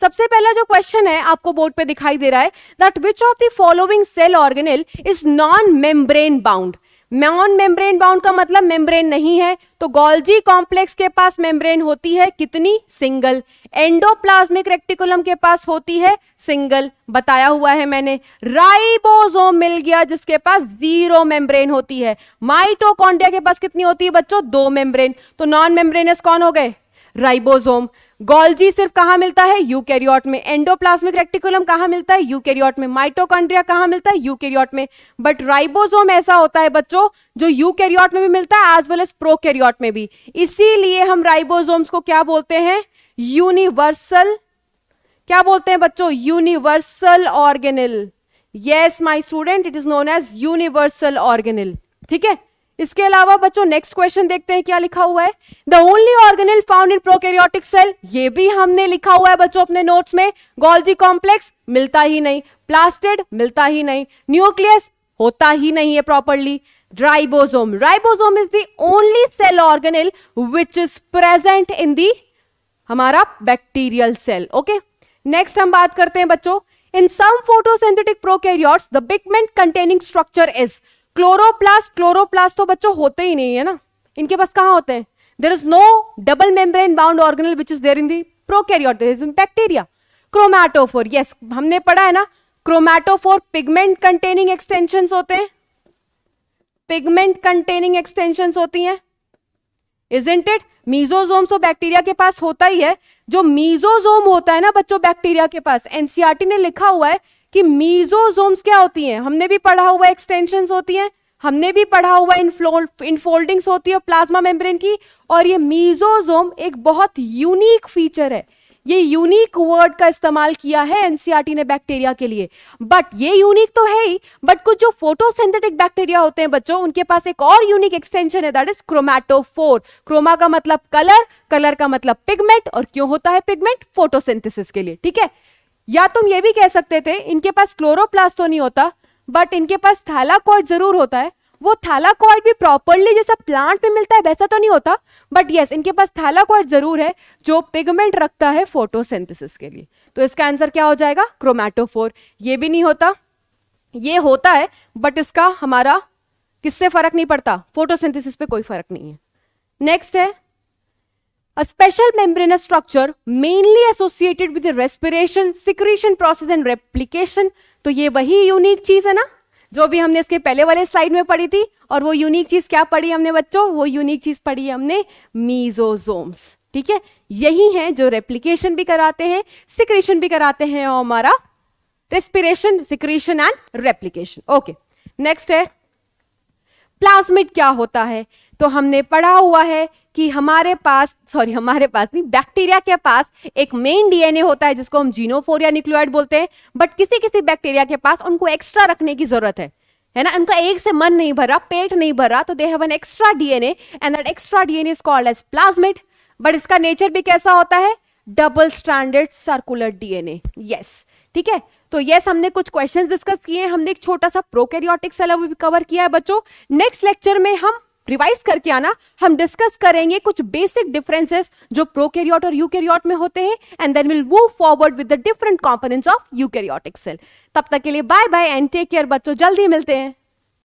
सबसे पहला जो क्वेश्चन है आपको बोर्ड पे दिखाई दे रहा है that which of the following cell organelle is non membrane bound non membrane bound का मतलब मेम्ब्रेन नहीं है तो गोल्जी कॉम्प्लेक्स के पास मेम्ब्रेन होती है कितनी सिंगल एंडोप्लाज्मिक रेक्टिकुलम के पास होती है सिंगल बताया हुआ है मैंने राइबोसोम मिल गया जिसके पास जीरो मेम्ब्रेन होती है माइटोकॉन्ड्रिया के पास कितनी होती है बच्चों दो मेम्ब्रेन तो नॉन मेम्ब्रेनस कौन हो गए राइबोसोम गोल्जी सिर्फ कहां मिलता है यूकैरियोट में एंडोप्लाज्मिक रेक्टिकुलम कहा मिलता है यूकैरियोट में माइटोकॉन्ड्रिया कहा मिलता है यूकैरियोट में बट राइबोसोम ऐसा होता है बच्चों जो यूकैरियोट में भी मिलता है एज वेल एज प्रोकैरियोट में भी इसीलिए हम राइबोसोम्स को क्या बोलते हैं यूनिवर्सल क्या बोलते हैं बच्चों universal organelle yes my student it is known as universal organelle ठीक है इसके अलावा बच्चों नेक्स्ट क्वेश्चन देखते हैं क्या लिखा हुआ है the only organelle found in prokaryotic cell ये भी हमने लिखा हुआ है बच्चों अपने नोट्स में गोल्जी कॉम्प्लेक्स मिलता ही नहीं प्लास्टिड मिलता ही नहीं न्यूक्लियस होता ही नहीं है properly ribosome ribosome is the only cell organelle which is present in the हमारा बैक्टीरियल सेल ओके नेक्स्ट हम बात करते हैं बच्चों in some photosynthetic prokaryotes the pigment containing structure is chloroplast chloroplast तो बच्चों होते ही नहीं है ना इनके पास कहाँ होते हैं there is no double membrane bound organelle which is there in the prokaryote there is in bacteria chromatophore yes हमने पढ़ा है ना क्रोमैटोफोर पिगमेंट कंटेनिंग एक्सटेंशन होते हैं पिगमेंट कंटेनिंग एक्सटेंशन होती हैं इज इंट इट मीजोजोम तो बैक्टीरिया के पास होता ही है जो मीजोजोम होता है ना बच्चों बैक्टीरिया के पास एनसीआरटी e ने लिखा हुआ है कि मीजोजोम्स क्या होती हैं हमने भी पढ़ा हुआ एक्सटेंशन होती हैं हमने भी पढ़ा हुआ इनफोल्डिंग्स होती है प्लाज्मा मेम्ब्रेन की और ये मीजोजोम एक बहुत यूनिक फीचर है ये यूनिक वर्ड का इस्तेमाल किया है एनसीआरटी e ने बैक्टीरिया के लिए बट ये यूनिक तो है ही बट कुछ जो फोटोसिंथेटिक बैक्टीरिया होते हैं बच्चों उनके पास एक और यूनिक एक्सटेंशन है दैट इज क्रोमैटोफोर क्रोमा का मतलब कलर कलर का मतलब पिगमेंट और क्यों होता है पिगमेंट फोटोसिंथेसिस के लिए ठीक है या तुम ये भी कह सकते थे इनके पास क्लोरोप्लास्ट तो नहीं होता बट इनके पास थैलाकॉइड जरूर होता है वो थैलाकॉइड भी प्रॉपरली जैसा प्लांट में मिलता है वैसा तो नहीं होता बट यस इनके पास थैलाकॉइड जरूर है जो पिगमेंट रखता है फोटोसिंथेसिस के लिए तो इसका आंसर क्या हो जाएगा क्रोमैटोफोर ये भी नहीं होता ये होता है बट इसका हमारा किससे फर्क नहीं पड़ता फोटोसिंथेसिस पे कोई फर्क नहीं है नेक्स्ट है A special membranous structure mainly associated with the respiration, secretion process and replication. तो ये वही यूनिक चीज है ना जो भी हमने इसके पहले वाले स्लाइड में पढ़ी थी और वो यूनिक चीज क्या पढ़ी हमने बच्चों वो यूनिक चीज पढ़ी हमने मीजोजोम्स ठीक है यही है जो रेप्लीकेशन भी कराते हैं सिक्रेशन भी कराते हैं और हमारा respiration secretion and replication okay next है प्लाज्मिड क्या होता है तो हमने पढ़ा हुआ है कि हमारे पास सॉरी हमारे पास नहीं बैक्टीरिया के पास एक मेन डीएनए होता है जिसको हम जीनोफोर या न्यूक्लियोइड बोलते हैं बट किसी किसी बैक्टीरिया के पास उनको एक्स्ट्रा रखने की जरूरत है है ना उनका एक से मन नहीं भरा पेट नहीं भरा तो they have an extra DNA and that extra DNA is called as plasmid but इसका नेचर भी कैसा होता है double standard circular DNA yes ठीक है तो यस yes, हमने कुछ क्वेश्चंस डिस्कस किए हैं हमने एक छोटा सा प्रोकैरियोटिक सेल भी कवर किया है बच्चों नेक्स्ट लेक्चर में हम रिवाइज करके आना हम डिस्कस करेंगे कुछ बेसिक डिफरेंसेस जो प्रोकैरियोट और यूकैरियोट में होते हैं and then will move forward with the different components of eukaryotic cell तब तक के लिए bye bye and take care बच्चों जल्दी मिलते हैं